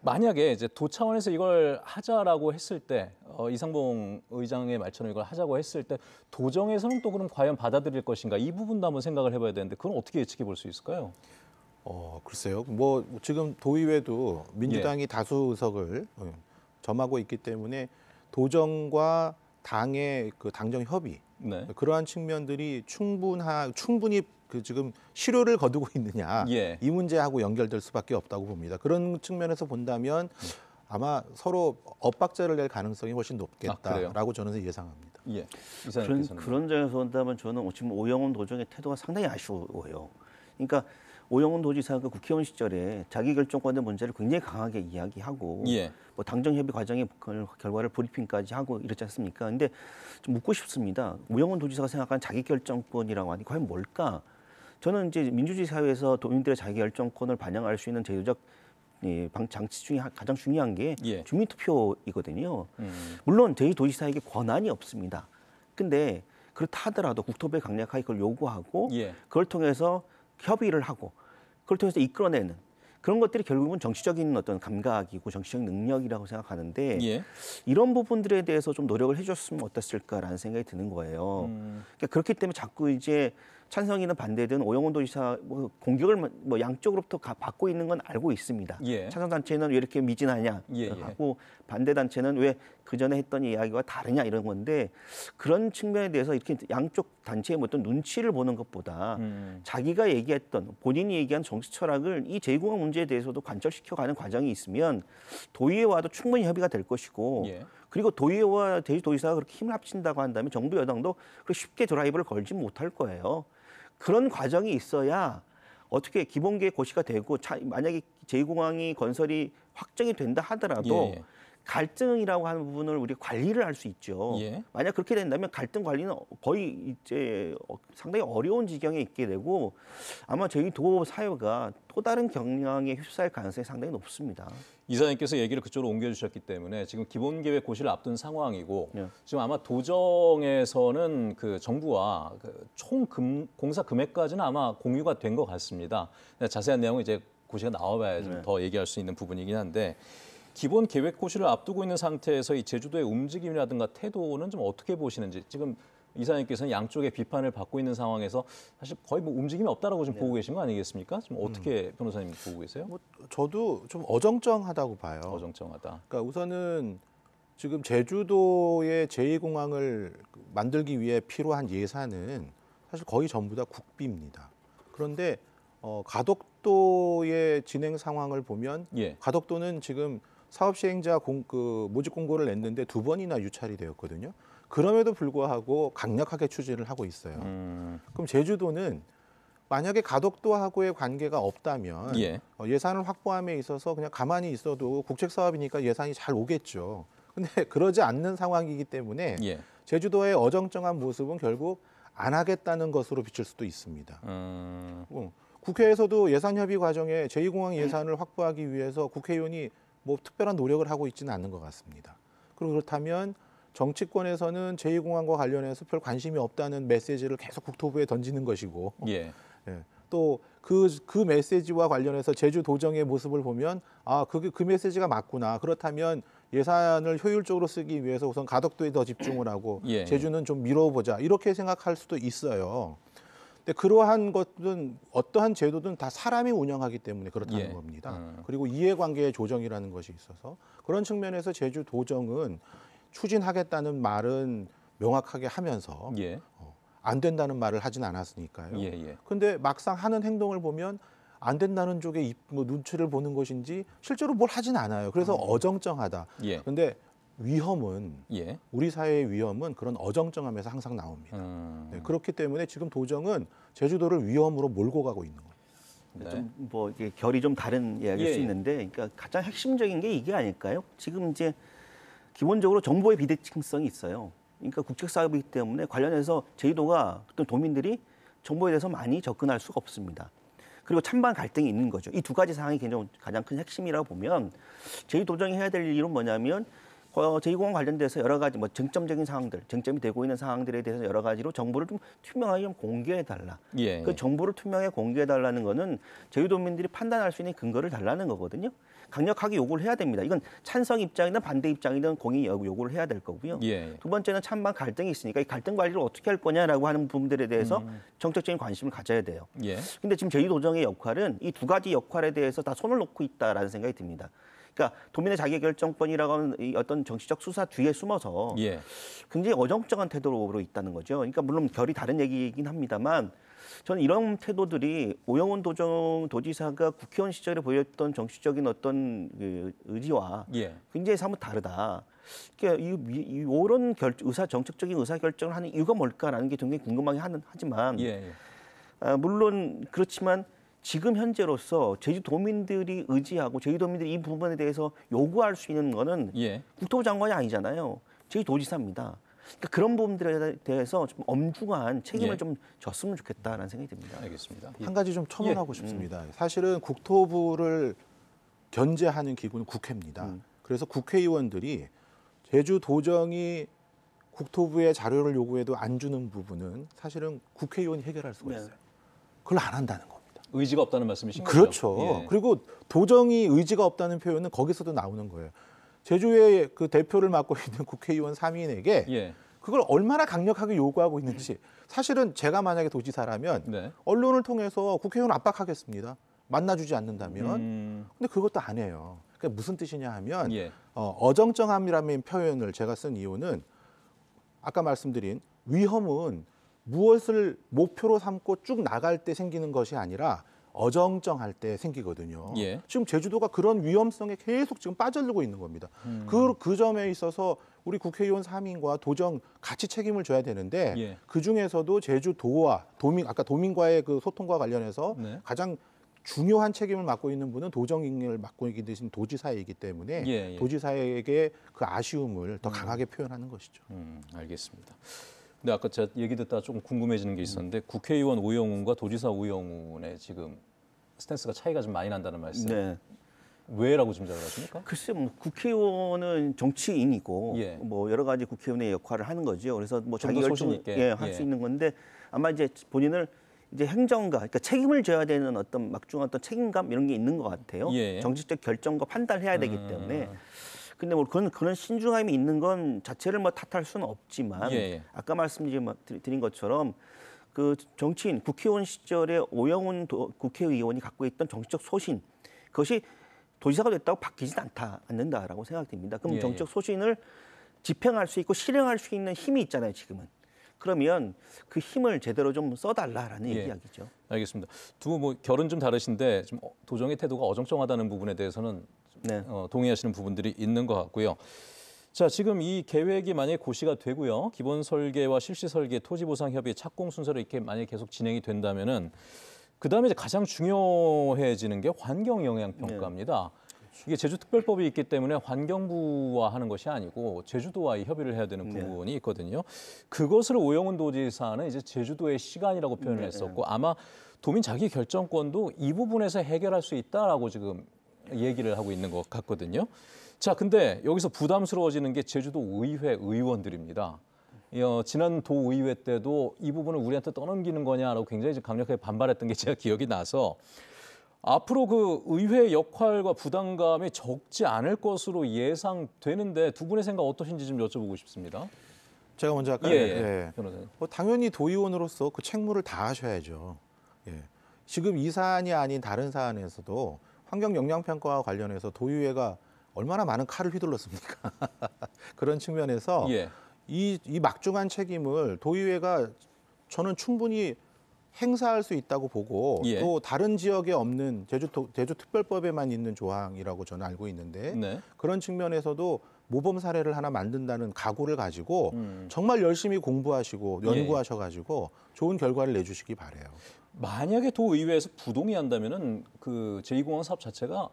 만약에 이제 도 차원에서 이걸 하자라고 했을 때 어, 이상봉 의장의 말처럼 이걸 하자고 했을 때 도정에서는 또 그럼 과연 받아들일 것인가 이 부분도 한번 생각을 해봐야 되는데 그건 어떻게 예측해 볼 수 있을까요? 어 글쎄요. 뭐 지금 도의회도 민주당이 예. 다수 의석을 어, 점하고 있기 때문에 도정과 당의 그 당정 협의 네. 그러한 측면들이 충분하 충분히 그 지금 실효를 거두고 있느냐 예. 이 문제하고 연결될 수밖에 없다고 봅니다. 그런 측면에서 본다면 아마 서로 엇박자를 낼 가능성이 훨씬 높겠다라고 아, 저는 예상합니다. 예. 그런, 그런 점에서 본다면 저는 지금 오영훈 도정의 태도가 상당히 아쉬워요. 그러니까 오영훈 도지사가 국회의원 시절에 자기 결정권의 문제를 굉장히 강하게 이야기하고 예. 뭐 당정 협의 과정의 결과를 브리핑까지 하고 이렇지 않습니까? 근데 좀 묻고 싶습니다. 오영훈 도지사가 생각하는 자기 결정권이라고 하니 과연 뭘까? 저는 이제 민주주의 사회에서 도민들의 자기 결정권을 반영할 수 있는 제도적 예, 장치 중에 가장 중요한 게 예. 주민투표이거든요. 음. 물론 저희 도시사에게 권한이 없습니다. 근데 그렇다 하더라도 국토부에 강력하게 그걸 요구하고 예. 그걸 통해서 협의를 하고 그걸 통해서 이끌어내는 그런 것들이 결국은 정치적인 어떤 감각이고 정치적 능력이라고 생각하는데 예. 이런 부분들에 대해서 좀 노력을 해줬으면 어땠을까라는 생각이 드는 거예요. 음. 그러니까 그렇기 때문에 자꾸 이제 찬성이나 반대든 오영훈 도지사 뭐 공격을 뭐, 뭐 양쪽으로부터 가, 받고 있는 건 알고 있습니다. 예. 찬성 단체는 왜 이렇게 미진하냐 하고 예, 예. 반대 단체는 왜 그 전에 했던 이야기와 다르냐 이런 건데 그런 측면에 대해서 이렇게 양쪽 단체의 어떤 눈치를 보는 것보다 음. 자기가 얘기했던 본인이 얘기한 정치 철학을 이 제공항 문제에 대해서도 관철시켜가는 과정이 있으면 도의회와도 충분히 협의가 될 것이고 예. 그리고 도의회와 대도의사가 그렇게 힘을 합친다고 한다면 정부 여당도 쉽게 드라이브를 걸지 못할 거예요. 그런 과정이 있어야 어떻게 기본계획 고시가 되고 차, 만약에 제2공항이 건설이 확정이 된다 하더라도 예. 예. 갈등이라고 하는 부분을 우리 가 관리를 할 수 있죠. 예. 만약 그렇게 된다면 갈등 관리는 거의 이제 어, 상당히 어려운 지경에 있게 되고 아마 저희 도 사회가 또 다른 경향에 휩싸일 가능성이 상당히 높습니다. 이사님께서 얘기를 그쪽으로 옮겨주셨기 때문에 지금 기본계획 고시를 앞둔 상황이고 예. 지금 아마 도정에서는 그 정부와 그총 공사 금액까지는 아마 공유가 된 것 같습니다. 자세한 내용은 이제 고시가 나와봐야 네. 좀더 얘기할 수 있는 부분이긴 한데 기본 계획 고시를 앞두고 있는 상태에서 이 제주도의 움직임이라든가 태도는 좀 어떻게 보시는지 지금 이사님께서는 양쪽의 비판을 받고 있는 상황에서 사실 거의 뭐 움직임이 없다라고 지금 네. 보고 계신 거 아니겠습니까? 지금 어떻게 음. 변호사님 보고 계세요? 뭐 저도 좀 어정쩡하다고 봐요. 어정쩡하다. 그러니까 우선은 지금 제주도의 제2공항을 만들기 위해 필요한 예산은 사실 거의 전부 다 국비입니다. 그런데 어, 가덕도의 진행 상황을 보면 예. 가덕도는 지금 사업 시행자 공, 그 모집 공고를 냈는데 두 번이나 유찰이 되었거든요. 그럼에도 불구하고 강력하게 추진을 하고 있어요. 음. 그럼 제주도는 만약에 가덕도하고의 관계가 없다면 예. 어, 예산을 확보함에 있어서 그냥 가만히 있어도 국책 사업이니까 예산이 잘 오겠죠. 근데 그러지 않는 상황이기 때문에 예. 제주도의 어정쩡한 모습은 결국 안 하겠다는 것으로 비칠 수도 있습니다. 음. 어, 국회에서도 예산협의 과정에 제2공항 예산을 확보하기 위해서 국회의원이 뭐 특별한 노력을 하고 있지는 않는 것 같습니다. 그리고 그렇다면 정치권에서는 제2공항과 관련해서 별 관심이 없다는 메시지를 계속 국토부에 던지는 것이고 예. 예. 또그그 그 메시지와 관련해서 제주 도정의 모습을 보면 아 그게 그 메시지가 맞구나 그렇다면 예산을 효율적으로 쓰기 위해서 우선 가덕도에 더 집중을 하고 예. 제주는 좀 미뤄보자 이렇게 생각할 수도 있어요. 근데 네, 그러한 것은 어떠한 제도든 다 사람이 운영하기 때문에 그렇다는 예. 겁니다. 음. 그리고 이해관계의 조정이라는 것이 있어서 그런 측면에서 제주 도정은 추진하겠다는 말은 명확하게 하면서 예. 어, 안 된다는 말을 하진 않았으니까요. 예, 예. 근데 막상 하는 행동을 보면 안 된다는 쪽에 입, 뭐 눈치를 보는 것인지 실제로 뭘 하진 않아요. 그래서 음. 어정쩡하다. 그런데 예. 위험은 예. 우리 사회의 위험은 그런 어정쩡함에서 항상 나옵니다. 음. 네, 그렇기 때문에 지금 도정은 제주도를 위험으로 몰고 가고 있는 거예요. 네. 좀뭐 결이 좀 다른 이야기일 예. 수 예. 있는데, 그러니까 가장 핵심적인 게 이게 아닐까요? 지금 이제 기본적으로 정보의 비대칭성이 있어요. 그러니까 국책 사업이기 때문에 관련해서 제주도가 어떤 도민들이 정보에 대해서 많이 접근할 수가 없습니다. 그리고 찬반 갈등이 있는 거죠. 이 두 가지 사항이 굉장히 가장 큰 핵심이라고 보면 제주도정이 해야 될 일은 뭐냐면 어, 제2공항 관련돼서 여러 가지 뭐 쟁점적인 상황들 쟁점이 되고 있는 상황들에 대해서 여러 가지로 정보를 좀 투명하게 좀 공개해 달라. 예, 예. 그 정보를 투명하게 공개해 달라는 거는 제주도민들이 판단할 수 있는 근거를 달라는 거거든요. 강력하게 요구를 해야 됩니다. 이건 찬성 입장이든 반대 입장이든 공이 요구를 해야 될 거고요. 예. 두 번째는 찬반 갈등이 있으니까 이 갈등 관리를 어떻게 할 거냐라고 하는 부분들에 대해서 음. 정책적인 관심을 가져야 돼요. 예. 근데 지금 제주도정의 역할은 이 두 가지 역할에 대해서 다 손을 놓고 있다라는 생각이 듭니다. 그러니까 도민의 자기결정권이라고 하는 이 어떤 정치적 수사 뒤에 숨어서 예. 굉장히 어정쩡한 태도로 있다는 거죠. 그러니까 물론 결이 다른 얘기이긴 합니다만 저는 이런 태도들이 오영훈 도정 도지사가 국회의원 시절에 보였던 정치적인 어떤 그 의지와 예. 굉장히 사뭇 다르다. 그러니까 이, 이, 이런 결, 의사 정책적인 의사 결정을 하는 이유가 뭘까라는 게 굉장히 궁금하긴 하는, 하지만 예, 예. 아, 물론 그렇지만 지금 현재로서 제주도민들이 의지하고 제주도민들이 이 부분에 대해서 요구할 수 있는 거는 예. 국토부 장관이 아니잖아요. 제주도지사입니다. 그러니까 그런 부분들에 대해서 좀 엄중한 책임을 예. 좀 졌으면 좋겠다라는 생각이 듭니다. 알겠습니다. 한 가지 좀 예. 첨언하고 예. 싶습니다. 사실은 국토부를 견제하는 기구는 국회입니다. 음. 그래서 국회의원들이 제주도정이 국토부의 자료를 요구해도 안 주는 부분은 사실은 국회의원이 해결할 수가 네. 있어요. 네. 그걸 안 한다는 거. 예요 의지가 없다는 말씀이신 거죠? 그렇죠. 예. 그리고 도정이 의지가 없다는 표현은 거기서도 나오는 거예요. 제주의 그 대표를 맡고 있는 국회의원 3인에게 예. 그걸 얼마나 강력하게 요구하고 있는지 사실은 제가 만약에 도지사라면 네. 언론을 통해서 국회의원 압박하겠습니다. 만나주지 않는다면. 음... 근데 그것도 안 해요. 그게 그러니까 무슨 뜻이냐 하면 예. 어, 어정쩡함이라는 표현을 제가 쓴 이유는 아까 말씀드린 위험은 무엇을 목표로 삼고 쭉 나갈 때 생기는 것이 아니라 어정쩡할 때 생기거든요. 예. 지금 제주도가 그런 위험성에 계속 지금 빠져들고 있는 겁니다. 음. 그, 그 점에 있어서 우리 국회의원 3인과 도정 같이 책임을 져야 되는데 예. 그 중에서도 제주도와 도민 아까 도민과의 그 소통과 관련해서 네. 가장 중요한 책임을 맡고 있는 분은 도정인을 맡고 계신 도지사이기 때문에 예, 예. 도지사에게 그 아쉬움을 더 음. 강하게 표현하는 것이죠. 음, 알겠습니다. 근데 아까 제가 얘기 듣다 조금 궁금해지는 게 있었는데 국회의원 오영훈과 도지사 오영훈의 지금 스탠스가 차이가 좀 많이 난다는 말씀. 네. 왜라고 짐작을 하십니까? 글쎄, 뭐 국회의원은 정치인이고 예. 뭐 여러 가지 국회의원의 역할을 하는 거죠. 그래서 뭐 자기 열심 있 예, 할수 예. 있는 건데 아마 이제 본인을 이제 행정가, 그러니까 책임을 져야 되는 어떤 막중한 어떤 책임감 이런 게 있는 것 같아요. 예. 정치적 결정과 판단해야 을 되기 음. 때문에 근데 뭐 그런 그런 신중함이 있는 건 자체를 뭐 탓할 수는 없지만 예, 예. 아까 말씀드린 뭐, 것처럼 그 정치인 국회의원 시절에 오영훈 도, 국회의원이 갖고 있던 정치적 소신 그것이 도지사가 됐다고 바뀌진 않다 않는다라고 생각됩니다. 그럼 예, 예. 정치적 소신을 집행할 수 있고 실행할 수 있는 힘이 있잖아요 지금은. 그러면 그 힘을 제대로 좀 써달라라는 예. 이야기죠. 알겠습니다. 두분뭐 결은 좀 다르신데 좀 어, 도정의 태도가 어정쩡하다는 부분에 대해서는 네. 어, 동의하시는 부분들이 있는 것 같고요. 자, 지금 이 계획이 만약에 고시가 되고요. 기본 설계와 실시 설계, 토지 보상 협의, 착공 순서로 이렇게 만약에 계속 진행이 된다면은 그다음에 가장 중요해지는 게 환경 영향 네. 평가입니다. 네. 이게 제주특별법이 있기 때문에 환경부와 하는 것이 아니고 제주도와 협의를 해야 되는 네. 부분이 있거든요. 그것을 오영훈 도지사는 이제 제주도의 시간이라고 표현을 네. 했었고 아마 도민 자기 결정권도 이 부분에서 해결할 수 있다라고 지금 얘기를 하고 있는 것 같거든요. 자, 근데 여기서 부담스러워지는 게 제주도 의회 의원들입니다. 어, 지난 도의회 때도 이 부분을 우리한테 떠넘기는 거냐라고 굉장히 강력하게 반발했던 게 제가 기억이 나서 앞으로 그 의회 역할과 부담감이 적지 않을 것으로 예상되는데 두 분의 생각 어떠신지 좀 여쭤보고 싶습니다. 제가 먼저 할까요? 예, 예. 예. 변뭐 당연히 도의원으로서 그 책무를 다 하셔야죠. 예. 지금 이 사안이 아닌 다른 사안에서도 환경 영향 평가와 관련해서 도의회가 얼마나 많은 칼을 휘둘렀습니까? 그런 측면에서 예. 이, 이 막중한 책임을 도의회가 저는 충분히 행사할 수 있다고 보고 예. 또 다른 지역에 없는 제주 제주 특별법에만 있는 조항이라고 저는 알고 있는데 네. 그런 측면에서도 모범 사례를 하나 만든다는 각오를 가지고 음. 정말 열심히 공부하시고 예, 예. 연구하셔 가지고 좋은 결과를 내주시기 바래요. 만약에 도의회에서 부동의 한다면은 그 제2공항 사업 자체가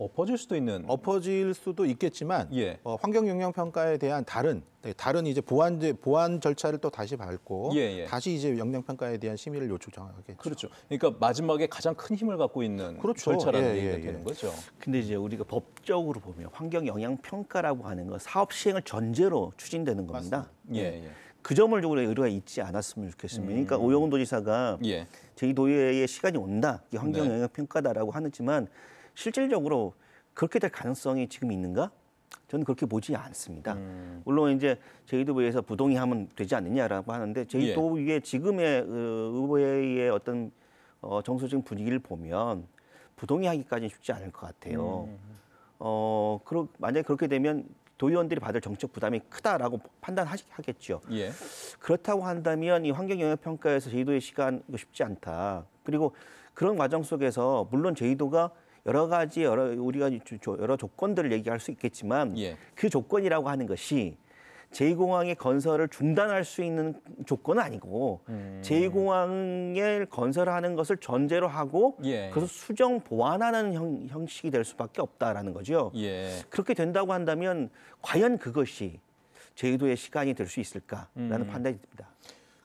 엎어질 수도 있는 엎어질 수도 있겠지만 예. 어, 환경 영향 평가에 대한 다른 네, 다른 이제 보완 보완 절차를 또 다시 밟고 예예. 예. 다시 이제 영향 평가에 대한 심의를 요청하겠죠. 아, 그렇죠. 그러니까 마지막에 가장 큰 힘을 갖고 있는 그렇죠. 절차라는 예, 예 얘기가 예, 되는 거죠. 근데 이제 우리가 법적으로 보면 환경 영향 평가라고 하는 건 사업 시행을 전제로 추진되는 겁니다. 맞습니다. 예. 네. 예. 그 점을 좀 우리가 잊지 않았으면 좋겠습니다. 그러니까 음. 그러니까 오영훈 도지사가 예. 제2도의의 회 시간이 온다, 이 환경 네. 영향 평가다라고 하지만 는 실질적으로 그렇게 될 가능성이 지금 있는가? 저는 그렇게 보지 않습니다. 음. 물론 이제 저희도의회에서 부동의하면 되지 않느냐라고 하는데 제2도의회 예. 지금의 어, 의회의 어떤 어, 정서적인 분위기를 보면 부동의하기까지는 쉽지 않을 것 같아요. 음. 어, 그러, 만약에 그렇게 되면 도의원들이 받을 정책 부담이 크다라고 판단하겠죠. 예. 그렇다고 한다면 이 환경 영향 평가에서 제주도의 시간 이거 쉽지 않다. 그리고 그런 과정 속에서 물론 제주도가 여러 가지 여러 우리가 여러 조건들을 얘기할 수 있겠지만 예. 그 조건이라고 하는 것이 제2공항의 건설을 중단할 수 있는 조건은 아니고 음. 제2공항의 건설하는 것을 전제로 하고 예. 그것을 수정 보완하는 형, 식이될 수밖에 없다라는 거죠. 예. 그렇게 된다고 한다면 과연 그것이 제주도의 시간이 될 수 있을까라는 음. 판단이 듭니다.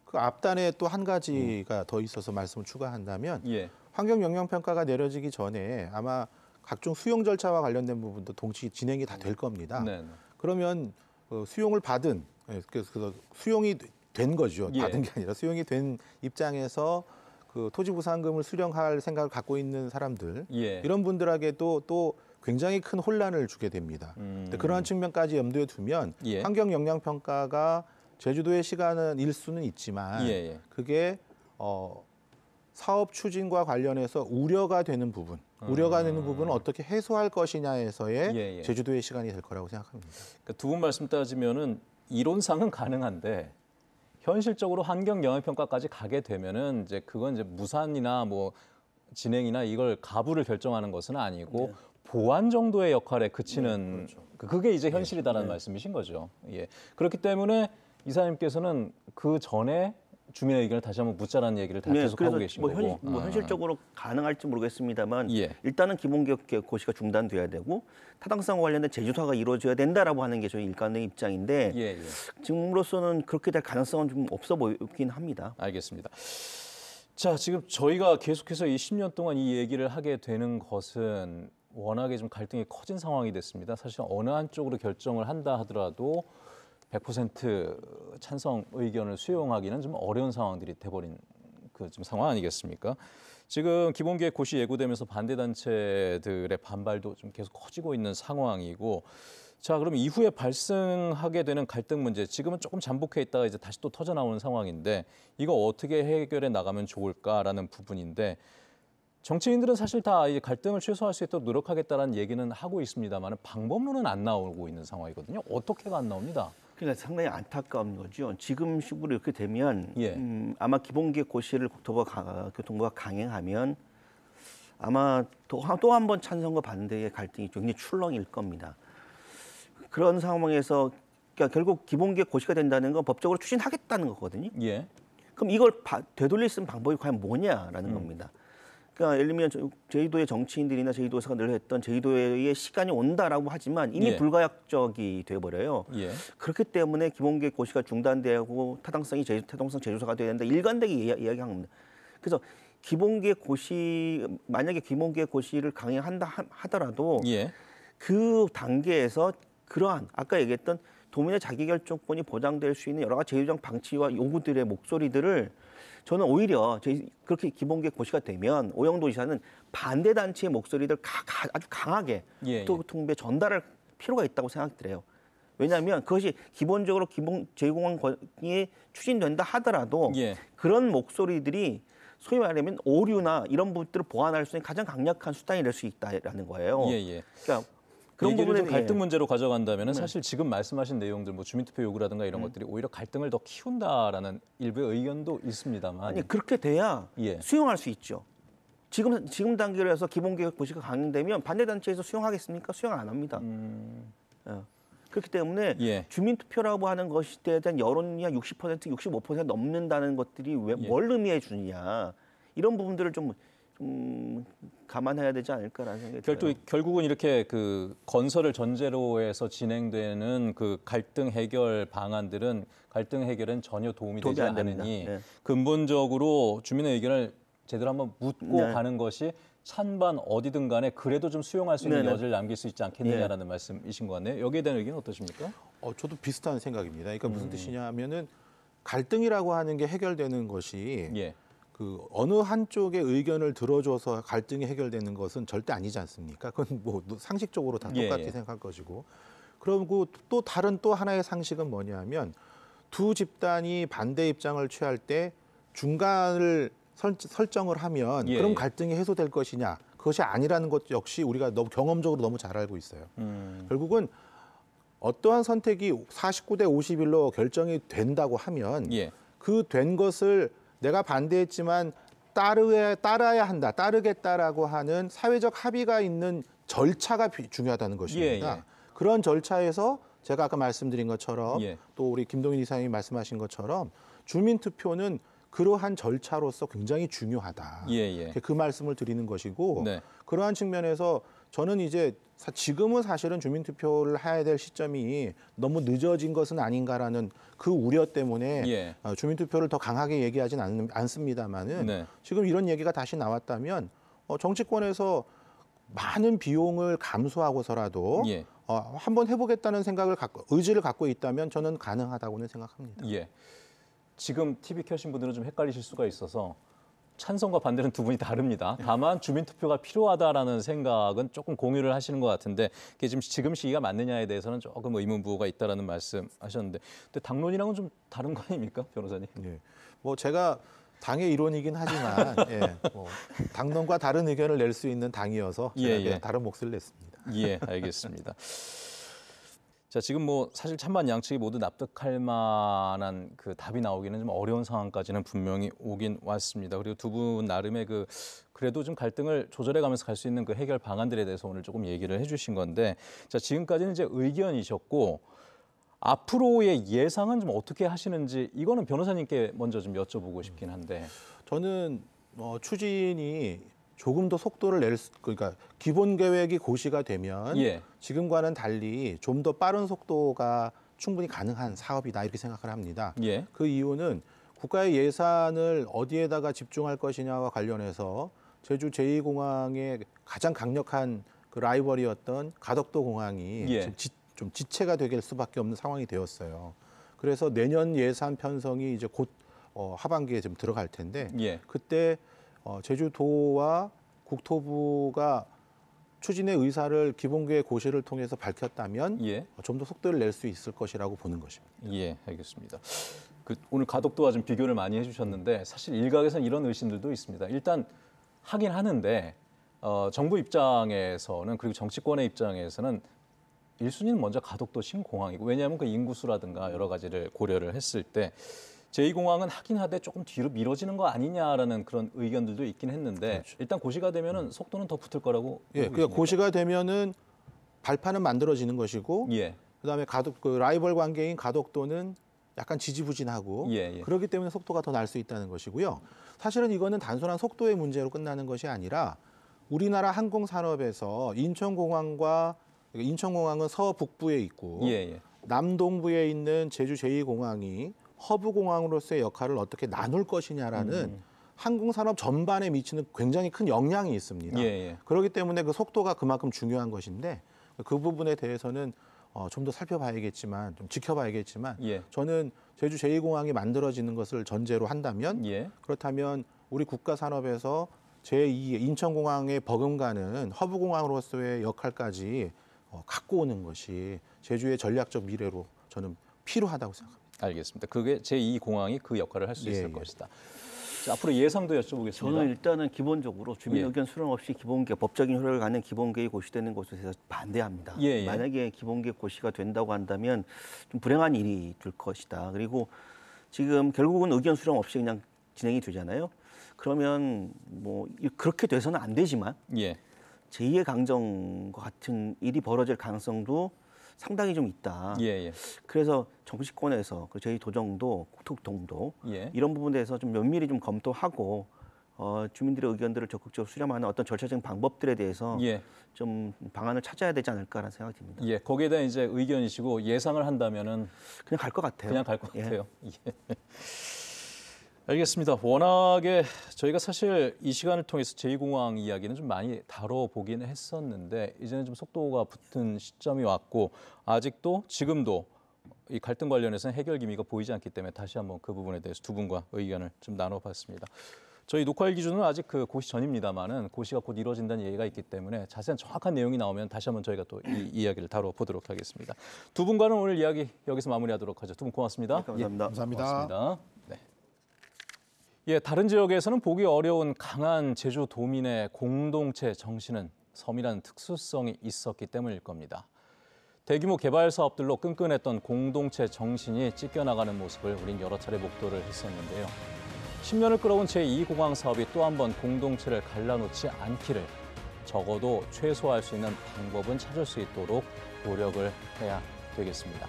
그 앞단에 또 한 가지가 음. 더 있어서 말씀을 추가한다면 예. 환경 영향 평가가 내려지기 전에 아마 각종 수용 절차와 관련된 부분도 동시 진행이 다될 음. 겁니다. 네, 네. 그러면 어, 수용을 받은 예, 그래서 그 수용이 된 거죠. 예. 받은 게 아니라 수용이 된 입장에서 그 토지보상금을 수령할 생각을 갖고 있는 사람들 예. 이런 분들에게도 또 굉장히 큰 혼란을 주게 됩니다. 음. 그러한 측면까지 염두에 두면 예. 환경 영향 평가가 제주도의 시간은 일수는 있지만 예, 예 그게 어 사업 추진과 관련해서 우려가 되는 부분 어. 우려가 되는 부분은 어떻게 해소할 것이냐에서의 예, 예. 제주도의 시간이 될 거라고 생각합니다. 그러니까 두분 말씀 따지면은 이론상은 가능한데 현실적으로 환경 영향 평가까지 가게 되면은 이제 그건 이제 무산이나 뭐 진행이나 이걸 가부를 결정하는 것은 아니고 네. 보완 정도의 역할에 그치는 네, 그렇죠. 그게 이제 네. 현실이다라는 네. 말씀이신 거죠. 예. 그렇기 때문에 이사님께서는 그 전에 주민의 의견을 다시 한번 묻자라는 얘기를 다 네, 계속 하고 계신 뭐 거고. 현, 뭐 아. 현실적으로 가능할지 모르겠습니다만 예. 일단은 기본개혁 고시가 중단돼야 되고 타당성 관련된 재조사가 이루어져야 된다라고 하는 게 저희 일관의 입장인데 예, 예. 지금으로서는 그렇게 될 가능성은 좀 없어 보이긴 합니다. 알겠습니다. 자, 지금 저희가 계속해서 이 10년 동안 이 얘기를 하게 되는 것은 워낙에 좀 갈등이 커진 상황이 됐습니다. 사실 어느 한쪽으로 결정을 한다 하더라도 100% 찬성 의견을 수용하기는 좀 어려운 상황들이 돼버린 그 좀 상황 아니겠습니까? 지금 기본계획 고시 예고되면서 반대 단체들의 반발도 좀 계속 커지고 있는 상황이고 자 그럼 이후에 발생하게 되는 갈등 문제 지금은 조금 잠복해 있다가 이제 다시 또 터져 나오는 상황인데 이거 어떻게 해결해 나가면 좋을까라는 부분인데 정치인들은 사실 다이 갈등을 최소화할 수 있도록 노력하겠다는 얘기는 하고 있습니다만 방법론은 안 나오고 있는 상황이거든요 어떻게가 안 나옵니다. 그러니까 상당히 안타까운 거죠. 지금 식으로 이렇게 되면 예. 음, 아마 기본기획 고시를 국토부가 가, 교통부가 그 강행하면 아마 또 한 번 찬성과 반대의 갈등이 굉장히 출렁일 겁니다. 그런 상황에서 그러니까 결국 기본계획 고시가 된다는 건 법적으로 추진하겠다는 거거든요. 예. 그럼 이걸 바, 되돌릴 수 있는 방법이 과연 뭐냐라는 음. 겁니다. 그러니까 예를 들면 제주도의 정치인들이나 제주도에서가 늘 했던 제주도의 시간이 온다라고 하지만 이미 예. 불가역적이 돼버려요. 예. 그렇기 때문에 김홍길 고시가 중단되고 타당성이 제주 타당성 제조사가 돼야 된다 일관되게 이야기한 겁니다. 그래서 기본계의 고시 만약에 기본계의 고시를 강행한다 하더라도 예. 그 단계에서 그러한 아까 얘기했던 도민의 자기결정권이 보장될 수 있는 여러 가지 제휴장 방치와 요구들의 목소리들을 저는 오히려 그렇게 기본계획 고시가 되면 오영도 지사는 반대 단체의 목소리들 가, 가, 아주 강하게 예, 예. 국토교통부에 예, 전달할 필요가 있다고 생각드려요. 왜냐하면 그것이 기본적으로 기본 제공항권이 추진된다 하더라도 예. 그런 목소리들이 소위 말하면 오류나 이런 부분들을 보완할 수 있는 가장 강력한 수단이 될 수 있다라는 거예요. 예, 예. 그러니까 그런 부분에좀 예. 갈등 문제로 가져간다면 은 네. 사실 지금 말씀하신 내용들 뭐 주민투표 요구라든가 이런 음. 것들이 오히려 갈등을 더 키운다라는 일부의 의견도 있습니다만 아니 그렇게 돼야 예. 수용할 수 있죠. 지금 지금 단계로 해서 기본계획 고시가 강행되면 반대 단체에서 수용하겠습니까? 수용 안 합니다. 음... 예. 그렇기 때문에 예. 주민투표라고 하는 것에 대한 여론이 한 60%, 65% 넘는다는 것들이 왜뭘 예. 의미해 주느냐 이런 부분들을 좀좀 감안해야 되지 않을까라는 생각이 결국, 들어요. 결국은 이렇게 그 건설을 전제로 해서 진행되는 그 갈등 해결 방안들은 갈등 해결은 전혀 도움이, 도움이 되지 않으니 네. 근본적으로 주민의 의견을 제대로 한번 묻고 네. 가는 것이 찬반 어디든 간에 그래도 좀 수용할 수 있는 네네. 여지를 남길 수 있지 않겠느냐라는 네. 말씀이신 것 같네요. 여기에 대한 의견 은 어떠십니까? 어, 저도 비슷한 생각입니다. 그러니까 무슨 음. 뜻이냐 하면은 갈등이라고 하는 게 해결되는 것이 예. 그 어느 한쪽의 의견을 들어줘서 갈등이 해결되는 것은 절대 아니지 않습니까? 그건 뭐, 뭐 상식적으로 다 똑같이 예, 예. 생각할 것이고. 그리고 그 또 다른 또 하나의 상식은 뭐냐면 하두 집단이 반대 입장을 취할 때 중간을 설, 정을 하면 예, 그럼 예. 갈등이 해소될 것이냐 그것이 아니라는 것 역시 우리가 너무 경험적으로 너무 잘 알고 있어요. 음. 결국은 어떠한 선택이 49대 51로 결정이 된다고 하면 예. 그된 것을 내가 반대했지만 따르야, 따라야 한다, 따르겠다라고 하는 사회적 합의가 있는 절차가 중요하다는 것입니다. 예, 예. 그런 절차에서 제가 아까 말씀드린 것처럼 예. 또 우리 김동인 이사님이 말씀하신 것처럼 주민투표는 그러한 절차로서 굉장히 중요하다. 예, 예. 그 말씀을 드리는 것이고 네. 그러한 측면에서 저는 이제 지금은 사실은 주민투표를 해야 될 시점이 너무 늦어진 것은 아닌가라는 그 우려 때문에 예. 어, 주민투표를 더 강하게 얘기하진 않, 않습니다만은 네. 지금 이런 얘기가 다시 나왔다면 어, 정치권에서 많은 비용을 감수하고서라도 예. 어, 한번 해보겠다는 생각을 갖고 의지를 갖고 있다면 저는 가능하다고는 생각합니다. 예. 지금 TV 켜신 분들은 좀 헷갈리실 수가 있어서 찬성과 반대는 두 분이 다릅니다. 네. 다만 주민 투표가 필요하다라는 생각은 조금 공유를 하시는 것 같은데 이게 지금 지금 시기가 맞느냐에 대해서는 조금 의문부호가 있다라는 말씀하셨는데 근데 당론이랑은 좀 다른 거 아닙니까, 변호사님? 예. 뭐 제가 당의 이론이긴 하지만 예, 뭐 당론과 다른 의견을 낼 수 있는 당이어서 예, 제가 예, 예. 다른 몫을 냈습니다. 예, 알겠습니다. 자, 지금 뭐 사실 찬반 양측이 모두 납득할 만한 그 답이 나오기는 좀 어려운 상황까지는 분명히 오긴 왔습니다. 그리고 두 분 나름의 그 그래도 좀 갈등을 조절해 가면서 갈 수 있는 그 해결 방안들에 대해서 오늘 조금 얘기를 해 주신 건데 자, 지금까지는 이제 의견이셨고 앞으로의 예상은 좀 어떻게 하시는지 이거는 변호사님께 먼저 좀 여쭤보고 싶긴 한데 저는 어, 추진이 조금 더 속도를 낼 수, 그러니까 기본 계획이 고시가 되면 예. 지금과는 달리 좀 더 빠른 속도가 충분히 가능한 사업이다 이렇게 생각을 합니다. 예. 그 이유는 국가의 예산을 어디에다가 집중할 것이냐와 관련해서 제주 제2공항의 가장 강력한 그 라이벌이었던 가덕도 공항이 예. 좀, 지, 좀 지체가 되길 수밖에 없는 상황이 되었어요. 그래서 내년 예산 편성이 이제 곧 어, 하반기에 좀 들어갈 텐데 예. 그때 어, 제주도와 국토부가 추진의 의사를 기본계획 고시를 통해서 밝혔다면 예. 어, 좀더 속도를 낼 수 있을 것이라고 보는 것입니다. 예, 알겠습니다. 그 오늘 가덕도와 좀 비교를 많이 해주셨는데 사실 일각에서는 이런 의심들도 있습니다. 일단 하긴 하는데 어, 정부 입장에서는 그리고 정치권의 입장에서는 일순위는 먼저 가덕도 신공항이고 왜냐하면 그 인구수라든가 여러 가지를 고려를 했을 때 제2공항은 하긴 하되 조금 뒤로 미뤄지는 거 아니냐라는 그런 의견들도 있긴 했는데 그렇죠. 일단 고시가 되면은 음. 속도는 더 붙을 거라고. 예, 그 고시가 되면은 발판은 만들어지는 것이고, 예. 그다음에 가독 그 라이벌 관계인 가독도는 약간 지지부진하고 예, 예. 그렇기 때문에 속도가 더 날 수 있다는 것이고요. 사실은 이거는 단순한 속도의 문제로 끝나는 것이 아니라 우리나라 항공 산업에서 인천공항과 그러니까 인천공항은 서북부에 있고 예, 예. 남동부에 있는 제주 제2공항이 허브공항으로서의 역할을 어떻게 나눌 것이냐라는 음. 항공산업 전반에 미치는 굉장히 큰 영향이 있습니다. 예, 예. 그렇기 때문에 그 속도가 그만큼 중요한 것인데 그 부분에 대해서는 어, 좀 더 살펴봐야겠지만 좀 지켜봐야겠지만 예. 저는 제주 제2공항이 만들어지는 것을 전제로 한다면 예. 그렇다면 우리 국가 산업에서 제2 인천공항의 버금가는 허브공항으로서의 역할까지 어, 갖고 오는 것이 제주의 전략적 미래로 저는 필요하다고 생각합니다. 알겠습니다. 그게 제2 공항이 그 역할을 할 수 있을 예, 예, 것이다. 자, 앞으로 예상도 여쭤보겠습니다. 저는 일단은 기본적으로 주민 예. 의견 수렴 없이 기본계 법적인 효력을 갖는 기본계획 고시되는 것에 대해서 반대합니다. 예예. 예. 만약에 기본계획 고시가 된다고 한다면 좀 불행한 일이 될 것이다. 그리고 지금 결국은 의견 수렴 없이 그냥 진행이 되잖아요. 그러면 뭐 그렇게 돼서는 안 되지만 예. 제2의 강정과 같은 일이 벌어질 가능성도 상당히 좀 있다. 예, 예. 그래서 정치권에서 그 저희 도정도 국토교통도 예. 이런 부분에서 대해좀 면밀히 좀 검토하고 어, 주민들의 의견들을 적극적으로 수렴하는 어떤 절차적인 방법들에 대해서 예. 좀 방안을 찾아야 되지 않을까라는 생각이 듭니다. 예, 거기에 대한 이제 의견이시고 예상을 한다면은 그냥 갈 것 같아요. 그냥 갈것 예. 같아요. 예. 알겠습니다. 워낙에 저희가 사실 이 시간을 통해서 제2공항 이야기는 좀 많이 다뤄보기는 했었는데 이제는 좀 속도가 붙은 시점이 왔고 아직도 지금도 이 갈등 관련해서는 해결 기미가 보이지 않기 때문에 다시 한번 그 부분에 대해서 두 분과 의견을 좀 나눠봤습니다. 저희 녹화일 기준은 아직 그 고시 전입니다만은 고시가 곧 이루어진다는 얘기가 있기 때문에 자세한 정확한 내용이 나오면 다시 한번 저희가 또 이 이야기를 다뤄보도록 하겠습니다. 두 분과는 오늘 이야기 여기서 마무리하도록 하죠. 두 분 고맙습니다. 네, 감사합니다. 예, 감사합니다. 고맙습니다. 예, 다른 지역에서는 보기 어려운 강한 제주 도민의 공동체 정신은 섬이라는 특수성이 있었기 때문일 겁니다. 대규모 개발 사업들로 끈끈했던 공동체 정신이 찢겨나가는 모습을 우린 여러 차례 목도를 했었는데요. 10년을 끌어온 제2공항 사업이 또 한 번 공동체를 갈라놓지 않기를 적어도 최소화할 수 있는 방법은 찾을 수 있도록 노력을 해야 되겠습니다.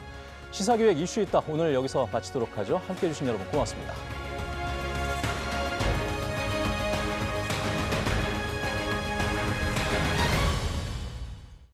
시사기획 이슈 있다 오늘 여기서 마치도록 하죠. 함께해 주신 여러분 고맙습니다.